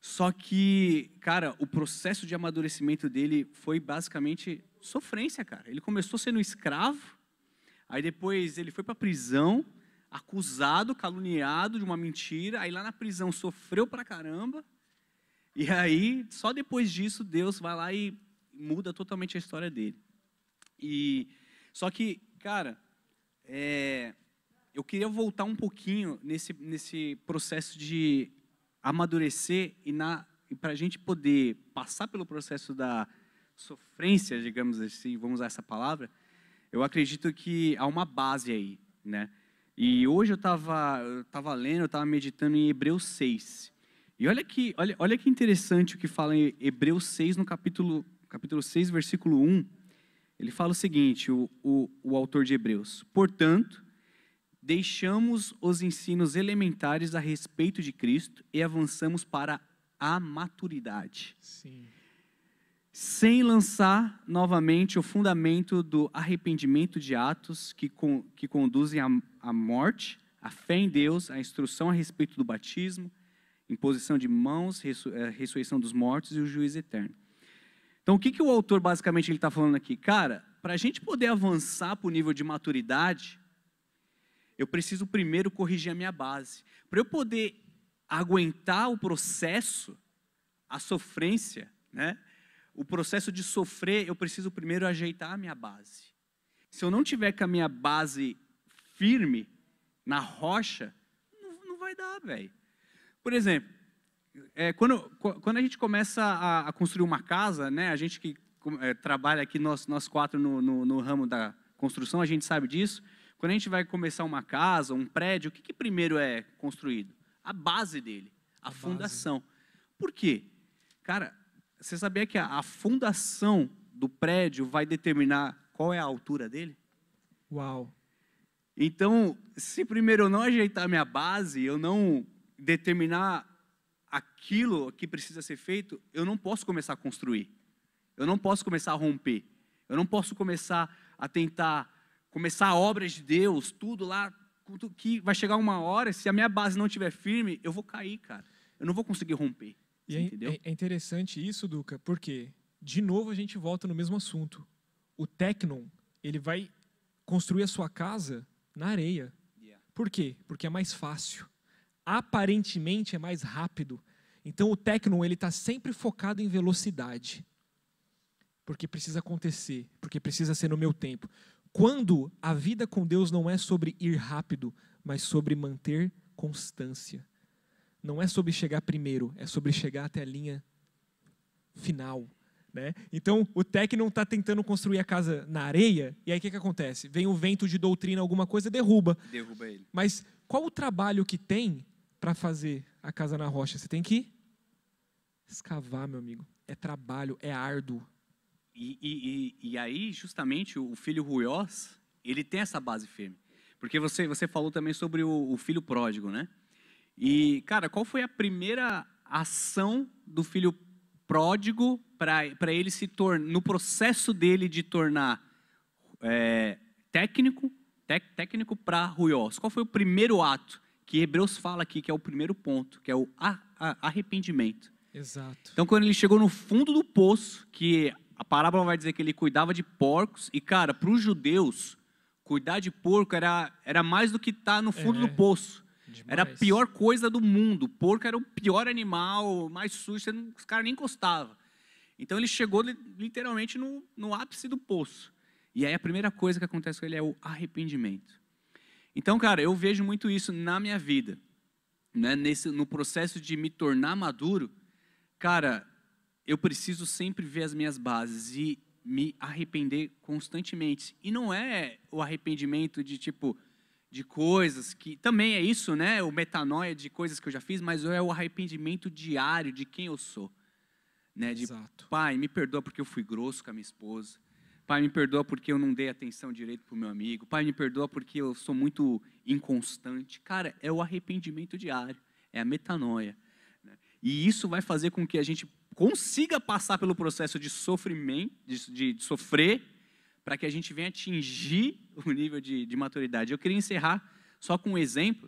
Só que, cara, o processo de amadurecimento dele foi basicamente sofrência, cara. Ele começou sendo escravo, aí depois ele foi para prisão, acusado, caluniado de uma mentira, aí lá na prisão sofreu pra caramba. E aí, só depois disso, Deus vai lá e muda totalmente a história dele. E só que, cara, é, eu queria voltar um pouquinho nesse nesse processo de amadurecer e na e para a gente poder passar pelo processo da sofrência, digamos assim, vamos usar essa palavra, eu acredito que há uma base aí, né? E hoje eu estava eu tava lendo, eu estava meditando em Hebreus 6. E olha que, olha, olha que interessante o que fala em Hebreus 6, no capítulo, capítulo 6, versículo 1. Ele fala o seguinte, o, o, o autor de Hebreus: Portanto, deixamos os ensinos elementares a respeito de Cristo e avançamos para a maturidade. Sim. Sem lançar novamente o fundamento do arrependimento de atos que, que conduzem à morte, à fé em Deus, à instrução a respeito do batismo, imposição de mãos, ressu, eh, ressurreição dos mortos e o juízo eterno. Então, o que, que o autor basicamente está falando aqui? Cara, para a gente poder avançar para o nível de maturidade, eu preciso primeiro corrigir a minha base. Para eu poder aguentar o processo, a sofrência, né? o processo de sofrer, eu preciso primeiro ajeitar a minha base. Se eu não tiver com a minha base firme, na rocha, não, não vai dar, velho. Por exemplo, é, quando, quando a gente começa a, a, construir uma casa, né, a gente que é, trabalha aqui, nós, nós quatro no, no, no, ramo da construção, a gente sabe disso. Quando a gente vai começar uma casa, um prédio, o que, que primeiro é construído? A base dele, a, a fundação. Base. Por quê? Cara, você sabia que a, a fundação do prédio vai determinar qual é a altura dele? Uau! Então, se primeiro eu não ajeitar minha base, eu não determinar aquilo que precisa ser feito, eu não posso começar a construir. Eu não posso começar a romper. Eu não posso começar a tentar começar obras de Deus, tudo lá, tudo que vai chegar uma hora, se a minha base não estiver firme, eu vou cair, cara. Eu não vou conseguir romper. E é, entendeu? É, é interessante isso, Duca, porque de novo a gente volta no mesmo assunto. O Tecnon, ele vai construir a sua casa na areia. Yeah. Por quê? Porque é mais fácil aparentemente é mais rápido. Então o Tecnon ele está sempre focado em velocidade, porque precisa acontecer, porque precisa ser no meu tempo. Quando a vida com Deus não é sobre ir rápido, mas sobre manter constância. Não é sobre chegar primeiro, é sobre chegar até a linha final. Né? Então, o Tec está tentando construir a casa na areia, e aí o que, que acontece? Vem o vento de doutrina, alguma coisa, derruba. Derruba ele. Mas qual o trabalho que tem para fazer a casa na rocha? Você tem que escavar, meu amigo. É trabalho, é árduo. E, e, e, e aí, justamente, o filho Ruiós, ele tem essa base firme. Porque você, você falou também sobre o, o filho pródigo, né? E, cara, qual foi a primeira ação do filho pródigo para ele se tornar, no processo dele de tornar é, técnico, tec, técnico para Ruiós? Qual foi o primeiro ato que Hebreus fala aqui, que é o primeiro ponto, que é o arrependimento. Exato. Então, quando ele chegou no fundo do poço, que a parábola vai dizer que ele cuidava de porcos, e cara, para os judeus, cuidar de porco era, era mais do que estar tá no fundo é, do poço. Demais. Era a pior coisa do mundo. Porco era o pior animal, mais sujo, não, os caras nem encostavam. Então, ele chegou literalmente no, no ápice do poço. E aí, a primeira coisa que acontece com ele é o arrependimento. Então, cara, eu vejo muito isso na minha vida, né? Nesse, no processo de me tornar maduro, cara, eu preciso sempre ver as minhas bases e me arrepender constantemente. E não é o arrependimento de tipo de coisas que também é isso, né? O metanoia de coisas que eu já fiz, mas é o arrependimento diário de quem eu sou, né? De Exato. pai, me perdoa porque eu fui grosso com a minha esposa. Pai, me perdoa porque eu não dei atenção direito para o meu amigo. Pai, me perdoa porque eu sou muito inconstante. Cara, é o arrependimento diário, é a metanoia. Né? E isso vai fazer com que a gente consiga passar pelo processo de sofrimento, de, de sofrer, para que a gente venha atingir o nível de, de maturidade. Eu queria encerrar só com um exemplo.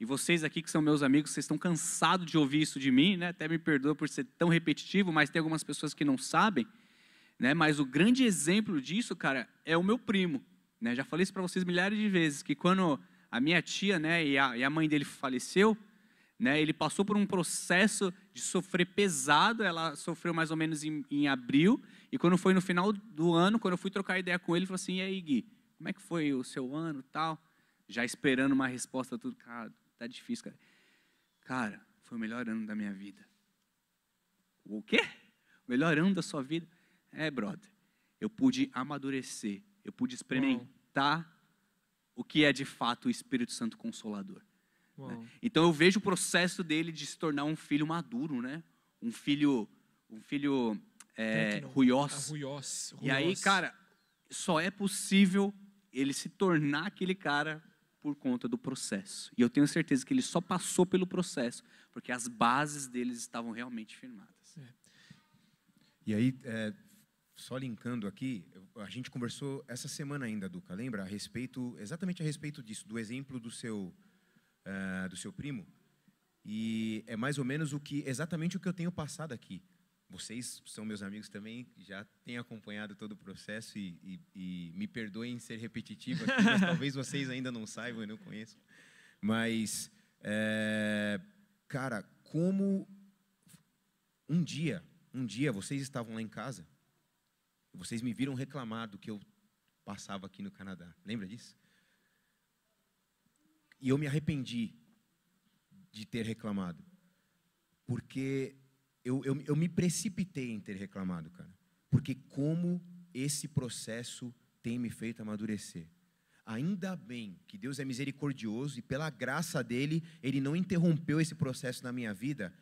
E vocês aqui que são meus amigos, vocês estão cansados de ouvir isso de mim, né? Até me perdoa por ser tão repetitivo, mas tem algumas pessoas que não sabem. Né? Mas o grande exemplo disso, cara, é o meu primo. Né? Já falei isso para vocês milhares de vezes, que quando a minha tia né, e, a, e a mãe dele faleceu, né, ele passou por um processo de sofrer pesado. Ela sofreu mais ou menos em, em, abril. E quando foi no final do ano, quando eu fui trocar ideia com ele, ele falou assim: E aí, Gui, como é que foi o seu ano tal? Já esperando uma resposta, tudo. Cara, tá difícil, cara. Cara, foi o melhor ano da minha vida. O quê? O melhor ano da sua vida? É, brother. Eu pude amadurecer, eu pude experimentar o que é de fato o Espírito Santo Consolador. Né? Então eu vejo o processo dele de se tornar um filho maduro, né? Um filho, um filho é, ruiós. É é ruiós. Ah, e aí, cara, só é possível ele se tornar aquele cara por conta do processo. E eu tenho certeza que ele só passou pelo processo porque as bases deles estavam realmente firmadas. É. E aí, é, só linkando aqui, a gente conversou essa semana ainda, Duca, lembra? A respeito, exatamente a respeito disso, do exemplo do seu, uh, do seu primo. E é mais ou menos o que, exatamente o que eu tenho passado aqui. Vocês são meus amigos também, já têm acompanhado todo o processo e, e, e me perdoem ser repetitivo aqui, mas talvez vocês ainda não saibam, eu não conheço. Mas, é, cara, como um dia, um dia vocês estavam lá em casa vocês me viram reclamar do que eu passava aqui no Canadá. Lembra disso? E eu me arrependi de ter reclamado. Porque eu, eu, eu me precipitei em ter reclamado, cara. Porque como esse processo tem me feito amadurecer. Ainda bem que Deus é misericordioso e, pela graça dele, ele não interrompeu esse processo na minha vida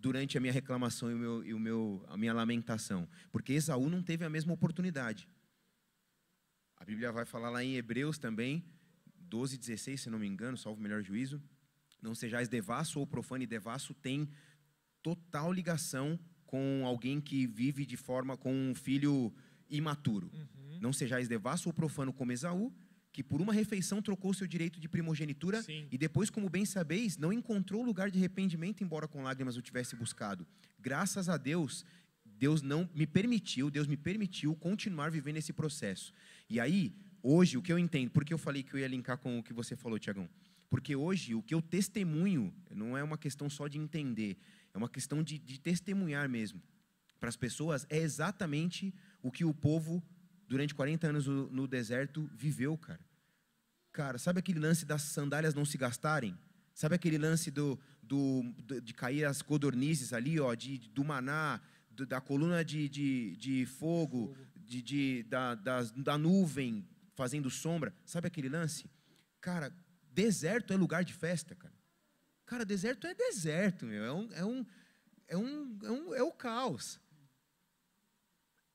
durante a minha reclamação e, o meu, e o meu, a minha lamentação? Porque Esaú não teve a mesma oportunidade. A Bíblia vai falar lá em Hebreus também, 12, 16, se não me engano, salvo o melhor juízo. Não sejais devasso ou profano, e devasso tem total ligação com alguém que vive de forma com um filho imaturo. Uhum. Não sejais devasso ou profano como Esaú, que por uma refeição trocou seu direito de primogenitura Sim. e depois, como bem sabeis, não encontrou lugar de arrependimento, embora com lágrimas o tivesse buscado. Graças a Deus, Deus não me permitiu, Deus me permitiu continuar vivendo esse processo. E aí, hoje, o que eu entendo, porque eu falei que eu ia linkar com o que você falou, Tiagão? Porque hoje, o que eu testemunho, não é uma questão só de entender, é uma questão de, de testemunhar mesmo. Para as pessoas, é exatamente o que o povo durante 40 anos no deserto, viveu, cara. Cara, sabe aquele lance das sandálias não se gastarem? Sabe aquele lance do, do, de cair as codornizes ali, ó, de, do maná, do, da coluna de, de, de fogo, de, de da, da, da nuvem fazendo sombra? Sabe aquele lance? Cara, deserto é lugar de festa, cara. Cara, deserto é deserto, meu. É um, é um, é um, é, um, é o caos.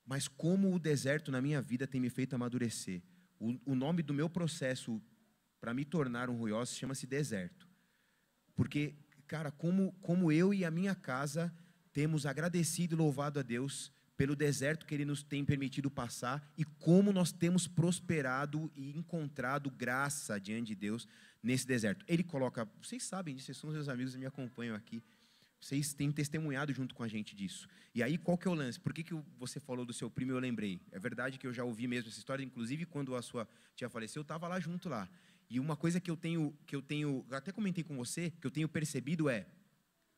Mas como o deserto na minha vida tem me feito amadurecer. O, o nome do meu processo para me tornar um ruiós chama-se deserto. Porque, cara, como, como eu e a minha casa temos agradecido e louvado a Deus pelo deserto que Ele nos tem permitido passar e como nós temos prosperado e encontrado graça diante de Deus nesse deserto. Ele coloca, vocês sabem disso, vocês são meus amigos e me acompanham aqui. Vocês têm testemunhado junto com a gente disso. E aí, qual que é o lance? Por que, que você falou do seu primo eu lembrei? É verdade que eu já ouvi mesmo essa história, inclusive quando a sua tia faleceu, eu estava lá junto lá. E uma coisa que eu tenho, que eu tenho, até comentei com você, que eu tenho percebido é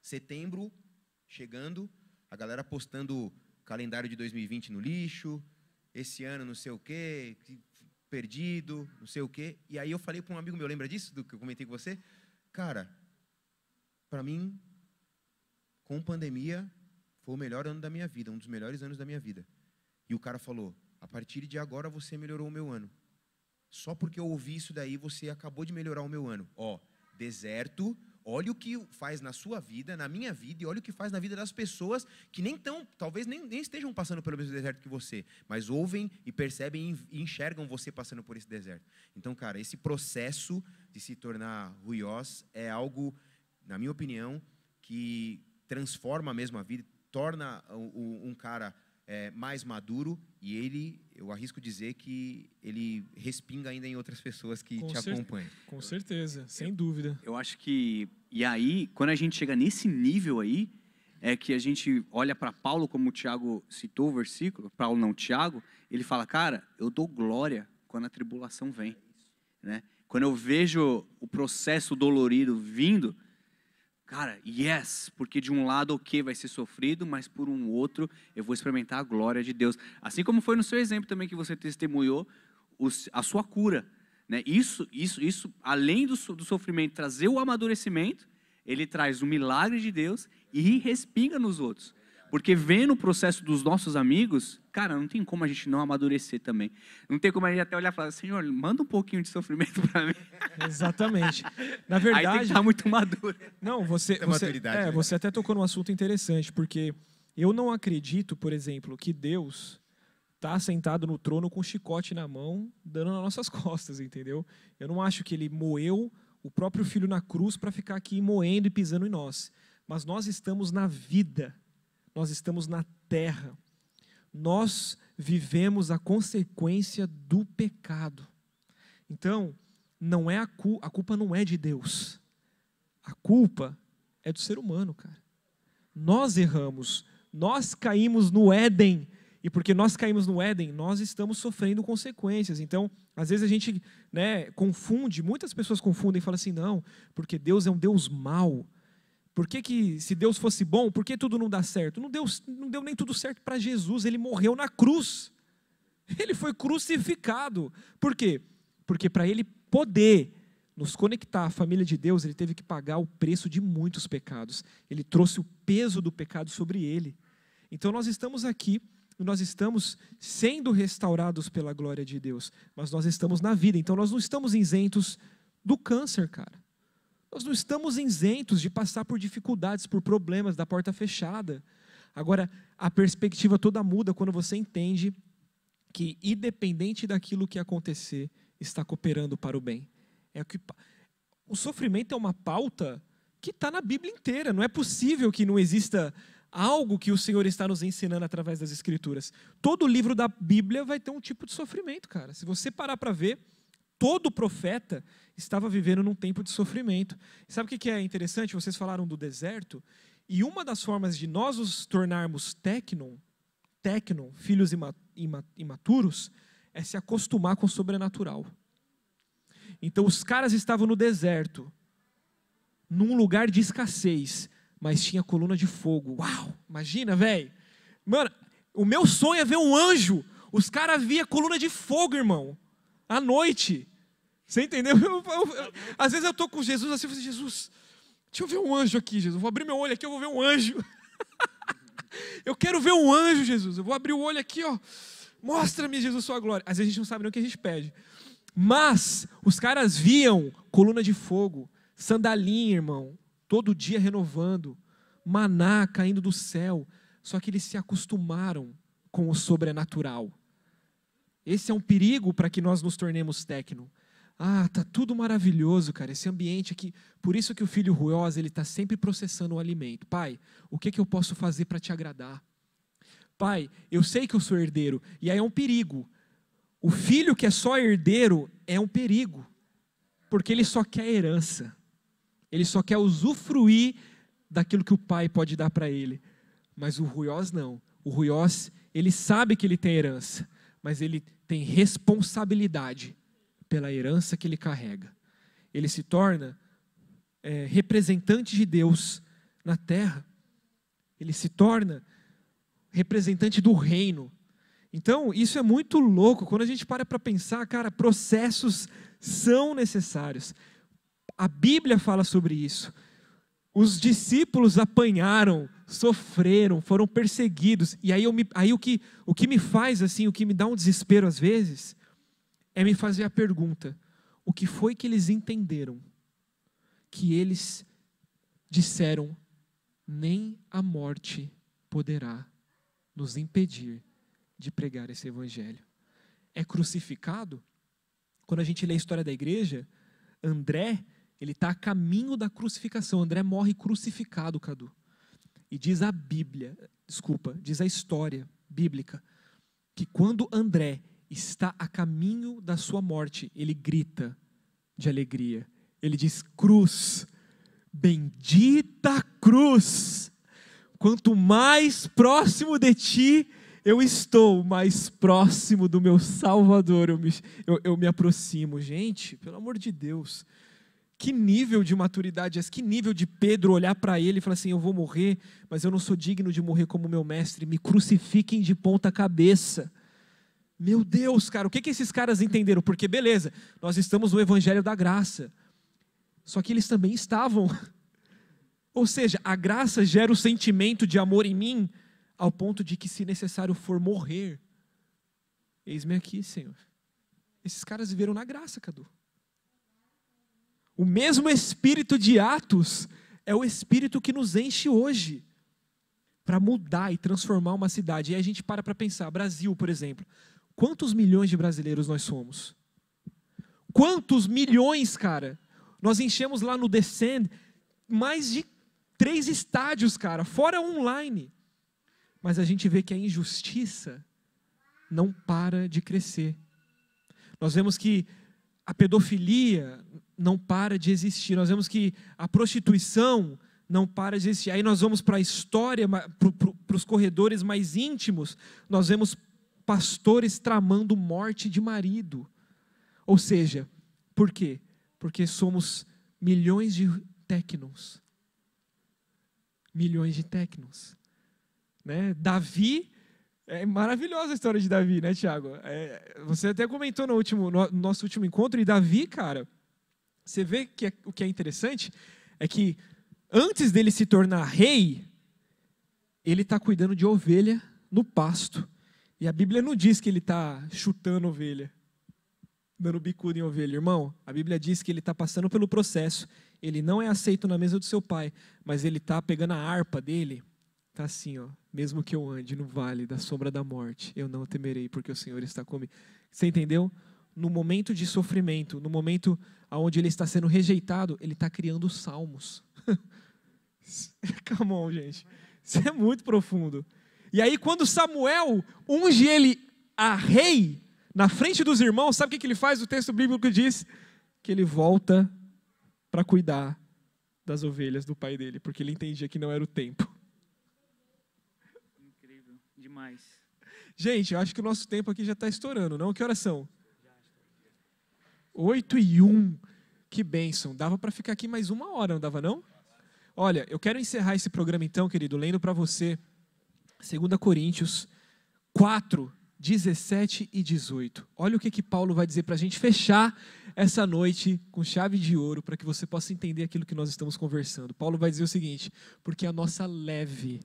setembro chegando, a galera postando calendário de 2020 no lixo, esse ano não sei o quê, perdido, não sei o quê. E aí eu falei para um amigo meu, lembra disso, do que eu comentei com você? Cara, para mim com pandemia, foi o melhor ano da minha vida, um dos melhores anos da minha vida. E o cara falou: a partir de agora você melhorou o meu ano. Só porque eu ouvi isso daí, você acabou de melhorar o meu ano. Ó, deserto, olha o que faz na sua vida, na minha vida, e olha o que faz na vida das pessoas que nem tão, talvez nem, nem estejam passando pelo mesmo deserto que você, mas ouvem e percebem e enxergam você passando por esse deserto. Então, cara, esse processo de se tornar ruiós é algo, na minha opinião, que transforma mesmo a vida, torna um cara é, mais maduro e ele, eu arrisco dizer que ele respinga ainda em outras pessoas que com te acompanham. Com certeza, eu, sem eu, dúvida. Eu acho que e aí quando a gente chega nesse nível aí é que a gente olha para Paulo como o Tiago citou o versículo, Paulo não Tiago, ele fala cara, eu dou glória quando a tribulação vem, né? Quando eu vejo o processo dolorido vindo, Cara, yes, porque de um lado o okay, que vai ser sofrido, mas por um outro eu vou experimentar a glória de Deus. Assim como foi no seu exemplo também que você testemunhou a sua cura. Né? Isso, isso, isso, além do, do sofrimento trazer o amadurecimento, ele traz o milagre de Deus e respinga nos outros. Porque vendo o processo dos nossos amigos, cara, não tem como a gente não amadurecer também. Não tem como a gente até olhar e falar, Senhor, manda um pouquinho de sofrimento para mim. Exatamente. Na verdade. Aí tem que tá muito maduro. Não, você. você é, né? você até tocou num assunto interessante, porque eu não acredito, por exemplo, que Deus está sentado no trono com um chicote na mão, dando nas nossas costas, entendeu? Eu não acho que ele moeu o próprio filho na cruz para ficar aqui moendo e pisando em nós. Mas nós estamos na vida nós estamos na terra. Nós vivemos a consequência do pecado. Então, não é a, cu a culpa não é de Deus. A culpa é do ser humano, cara. Nós erramos, nós caímos no Éden, e porque nós caímos no Éden, nós estamos sofrendo consequências. Então, às vezes a gente né, confunde, muitas pessoas confundem e falam assim: não, porque Deus é um Deus mau, por que, que, se Deus fosse bom, por que tudo não dá certo? Não deu, não deu nem tudo certo para Jesus, ele morreu na cruz. Ele foi crucificado. Por quê? Porque para ele poder nos conectar à família de Deus, ele teve que pagar o preço de muitos pecados. Ele trouxe o peso do pecado sobre ele. Então nós estamos aqui, nós estamos sendo restaurados pela glória de Deus, mas nós estamos na vida. Então nós não estamos isentos do câncer, cara. Nós não estamos isentos de passar por dificuldades, por problemas da porta fechada. Agora, a perspectiva toda muda quando você entende que, independente daquilo que acontecer, está cooperando para o bem. É o, que, o sofrimento é uma pauta que está na Bíblia inteira. Não é possível que não exista algo que o Senhor está nos ensinando através das Escrituras. Todo livro da Bíblia vai ter um tipo de sofrimento, cara. Se você parar para ver, todo profeta estava vivendo num tempo de sofrimento. sabe o que é interessante? Vocês falaram do deserto, e uma das formas de nós nos tornarmos tecnon, tecnon filhos imaturos, é se acostumar com o sobrenatural. Então os caras estavam no deserto, num lugar de escassez, mas tinha coluna de fogo. Uau! Imagina, velho. Mano, o meu sonho é ver um anjo. Os caras via coluna de fogo, irmão à noite. Você entendeu? Eu, eu, eu, às vezes eu estou com Jesus assim, eu falo, assim, Jesus, deixa eu ver um anjo aqui, Jesus. Vou abrir meu olho aqui, eu vou ver um anjo. eu quero ver um anjo, Jesus. Eu vou abrir o olho aqui, ó. Mostra-me, Jesus, sua glória. Às vezes a gente não sabe nem o que a gente pede. Mas os caras viam coluna de fogo, sandalinha, irmão, todo dia renovando, maná caindo do céu. Só que eles se acostumaram com o sobrenatural. Esse é um perigo para que nós nos tornemos tecno. Ah, tá tudo maravilhoso, cara. Esse ambiente aqui. Por isso que o filho ruiós ele está sempre processando o alimento. Pai, o que, que eu posso fazer para te agradar? Pai, eu sei que eu sou herdeiro. E aí é um perigo. O filho que é só herdeiro é um perigo. Porque ele só quer herança. Ele só quer usufruir daquilo que o pai pode dar para ele. Mas o ruiós não. O ruiós, ele sabe que ele tem herança. Mas ele tem responsabilidade pela herança que ele carrega. Ele se torna é, representante de Deus na terra. Ele se torna representante do reino. Então, isso é muito louco. Quando a gente para para pensar, cara, processos são necessários. A Bíblia fala sobre isso. Os discípulos apanharam sofreram, foram perseguidos. E aí, me, aí o, que, o que me faz assim, o que me dá um desespero às vezes, é me fazer a pergunta: o que foi que eles entenderam? Que eles disseram: nem a morte poderá nos impedir de pregar esse evangelho. É crucificado? Quando a gente lê a história da igreja, André, ele está a caminho da crucificação. André morre crucificado, Cadu. E diz a Bíblia, desculpa, diz a história bíblica, que quando André está a caminho da sua morte, ele grita de alegria. Ele diz: Cruz, bendita cruz! Quanto mais próximo de ti eu estou, mais próximo do meu Salvador eu me, eu, eu me aproximo. Gente, pelo amor de Deus. Que nível de maturidade é esse? Que nível de Pedro olhar para ele e falar assim: Eu vou morrer, mas eu não sou digno de morrer como meu mestre, me crucifiquem de ponta cabeça. Meu Deus, cara, o que, que esses caras entenderam? Porque, beleza, nós estamos no Evangelho da Graça, só que eles também estavam. Ou seja, a graça gera o sentimento de amor em mim, ao ponto de que, se necessário for morrer, eis-me aqui, Senhor. Esses caras viveram na graça, Cadu. O mesmo espírito de Atos é o espírito que nos enche hoje para mudar e transformar uma cidade. E aí a gente para para pensar, Brasil, por exemplo, quantos milhões de brasileiros nós somos? Quantos milhões, cara? Nós enchemos lá no Descend mais de três estádios, cara, fora online. Mas a gente vê que a injustiça não para de crescer. Nós vemos que a pedofilia, não para de existir. Nós vemos que a prostituição não para de existir. Aí nós vamos para a história, para os corredores mais íntimos, nós vemos pastores tramando morte de marido. Ou seja, por quê? Porque somos milhões de técnons. Milhões de técnons. Né? Davi é maravilhosa a história de Davi, né, Tiago? É, você até comentou no, último, no nosso último encontro, e Davi, cara, você vê que é, o que é interessante é que antes dele se tornar rei, ele está cuidando de ovelha no pasto. E a Bíblia não diz que ele está chutando ovelha, dando bicudo em ovelha, irmão. A Bíblia diz que ele está passando pelo processo. Ele não é aceito na mesa do seu pai, mas ele está pegando a harpa dele. Tá assim, ó. Mesmo que eu ande no vale da sombra da morte, eu não temerei, porque o Senhor está comigo. Você entendeu? No momento de sofrimento, no momento onde ele está sendo rejeitado, ele está criando salmos. Come on, gente. Isso é muito profundo. E aí, quando Samuel unge ele a rei, na frente dos irmãos, sabe o que, que ele faz? O texto bíblico diz que ele volta para cuidar das ovelhas do pai dele, porque ele entendia que não era o tempo. Incrível, demais. Gente, eu acho que o nosso tempo aqui já está estourando, não? Que horas são? 8 e 1. Que bênção. Dava para ficar aqui mais uma hora, não dava não? Olha, eu quero encerrar esse programa então, querido, lendo para você 2 Coríntios 4, 17 e 18. Olha o que, que Paulo vai dizer para a gente fechar essa noite com chave de ouro, para que você possa entender aquilo que nós estamos conversando. Paulo vai dizer o seguinte: porque a nossa leve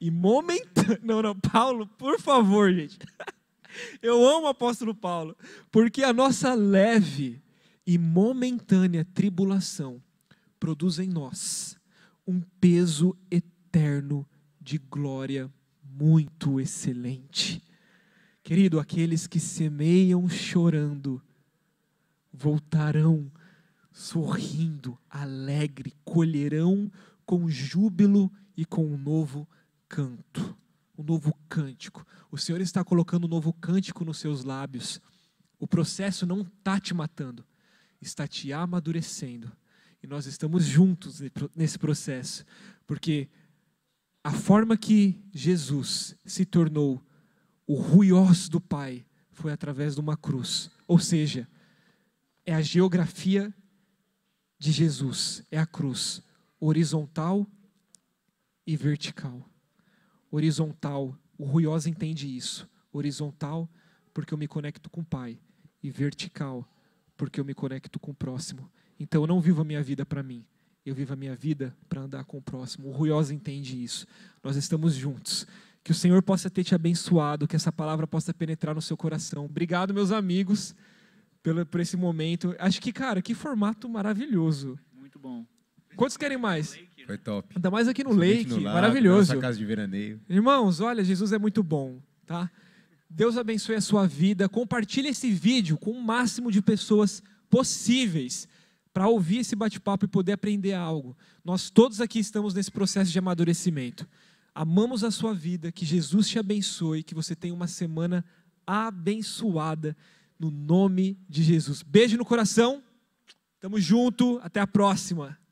e momentânea. Não, não, Paulo, por favor, gente. Eu amo o apóstolo Paulo, porque a nossa leve e momentânea tribulação produz em nós um peso eterno de glória muito excelente. Querido, aqueles que semeiam chorando voltarão sorrindo, alegre, colherão com júbilo e com um novo canto um novo cântico. O Senhor está colocando um novo cântico nos seus lábios. O processo não está te matando, está te amadurecendo. E nós estamos juntos nesse processo, porque a forma que Jesus se tornou o ruiós do Pai foi através de uma cruz. Ou seja, é a geografia de Jesus, é a cruz, horizontal e vertical. Horizontal, o ruiosa entende isso. Horizontal, porque eu me conecto com o Pai. E vertical, porque eu me conecto com o próximo. Então eu não vivo a minha vida para mim. Eu vivo a minha vida para andar com o próximo. O ruiosa entende isso. Nós estamos juntos. Que o Senhor possa ter te abençoado, que essa palavra possa penetrar no seu coração. Obrigado, meus amigos, pelo, por esse momento. Acho que, cara, que formato maravilhoso. Muito bom. Quantos querem mais? Foi top. Ainda mais aqui no Lake, no lago, maravilhoso. Nossa casa de veraneio. Irmãos, olha, Jesus é muito bom, tá? Deus abençoe a sua vida. Compartilhe esse vídeo com o máximo de pessoas possíveis para ouvir esse bate-papo e poder aprender algo. Nós todos aqui estamos nesse processo de amadurecimento. Amamos a sua vida, que Jesus te abençoe, que você tenha uma semana abençoada no nome de Jesus. Beijo no coração. Tamo junto, até a próxima.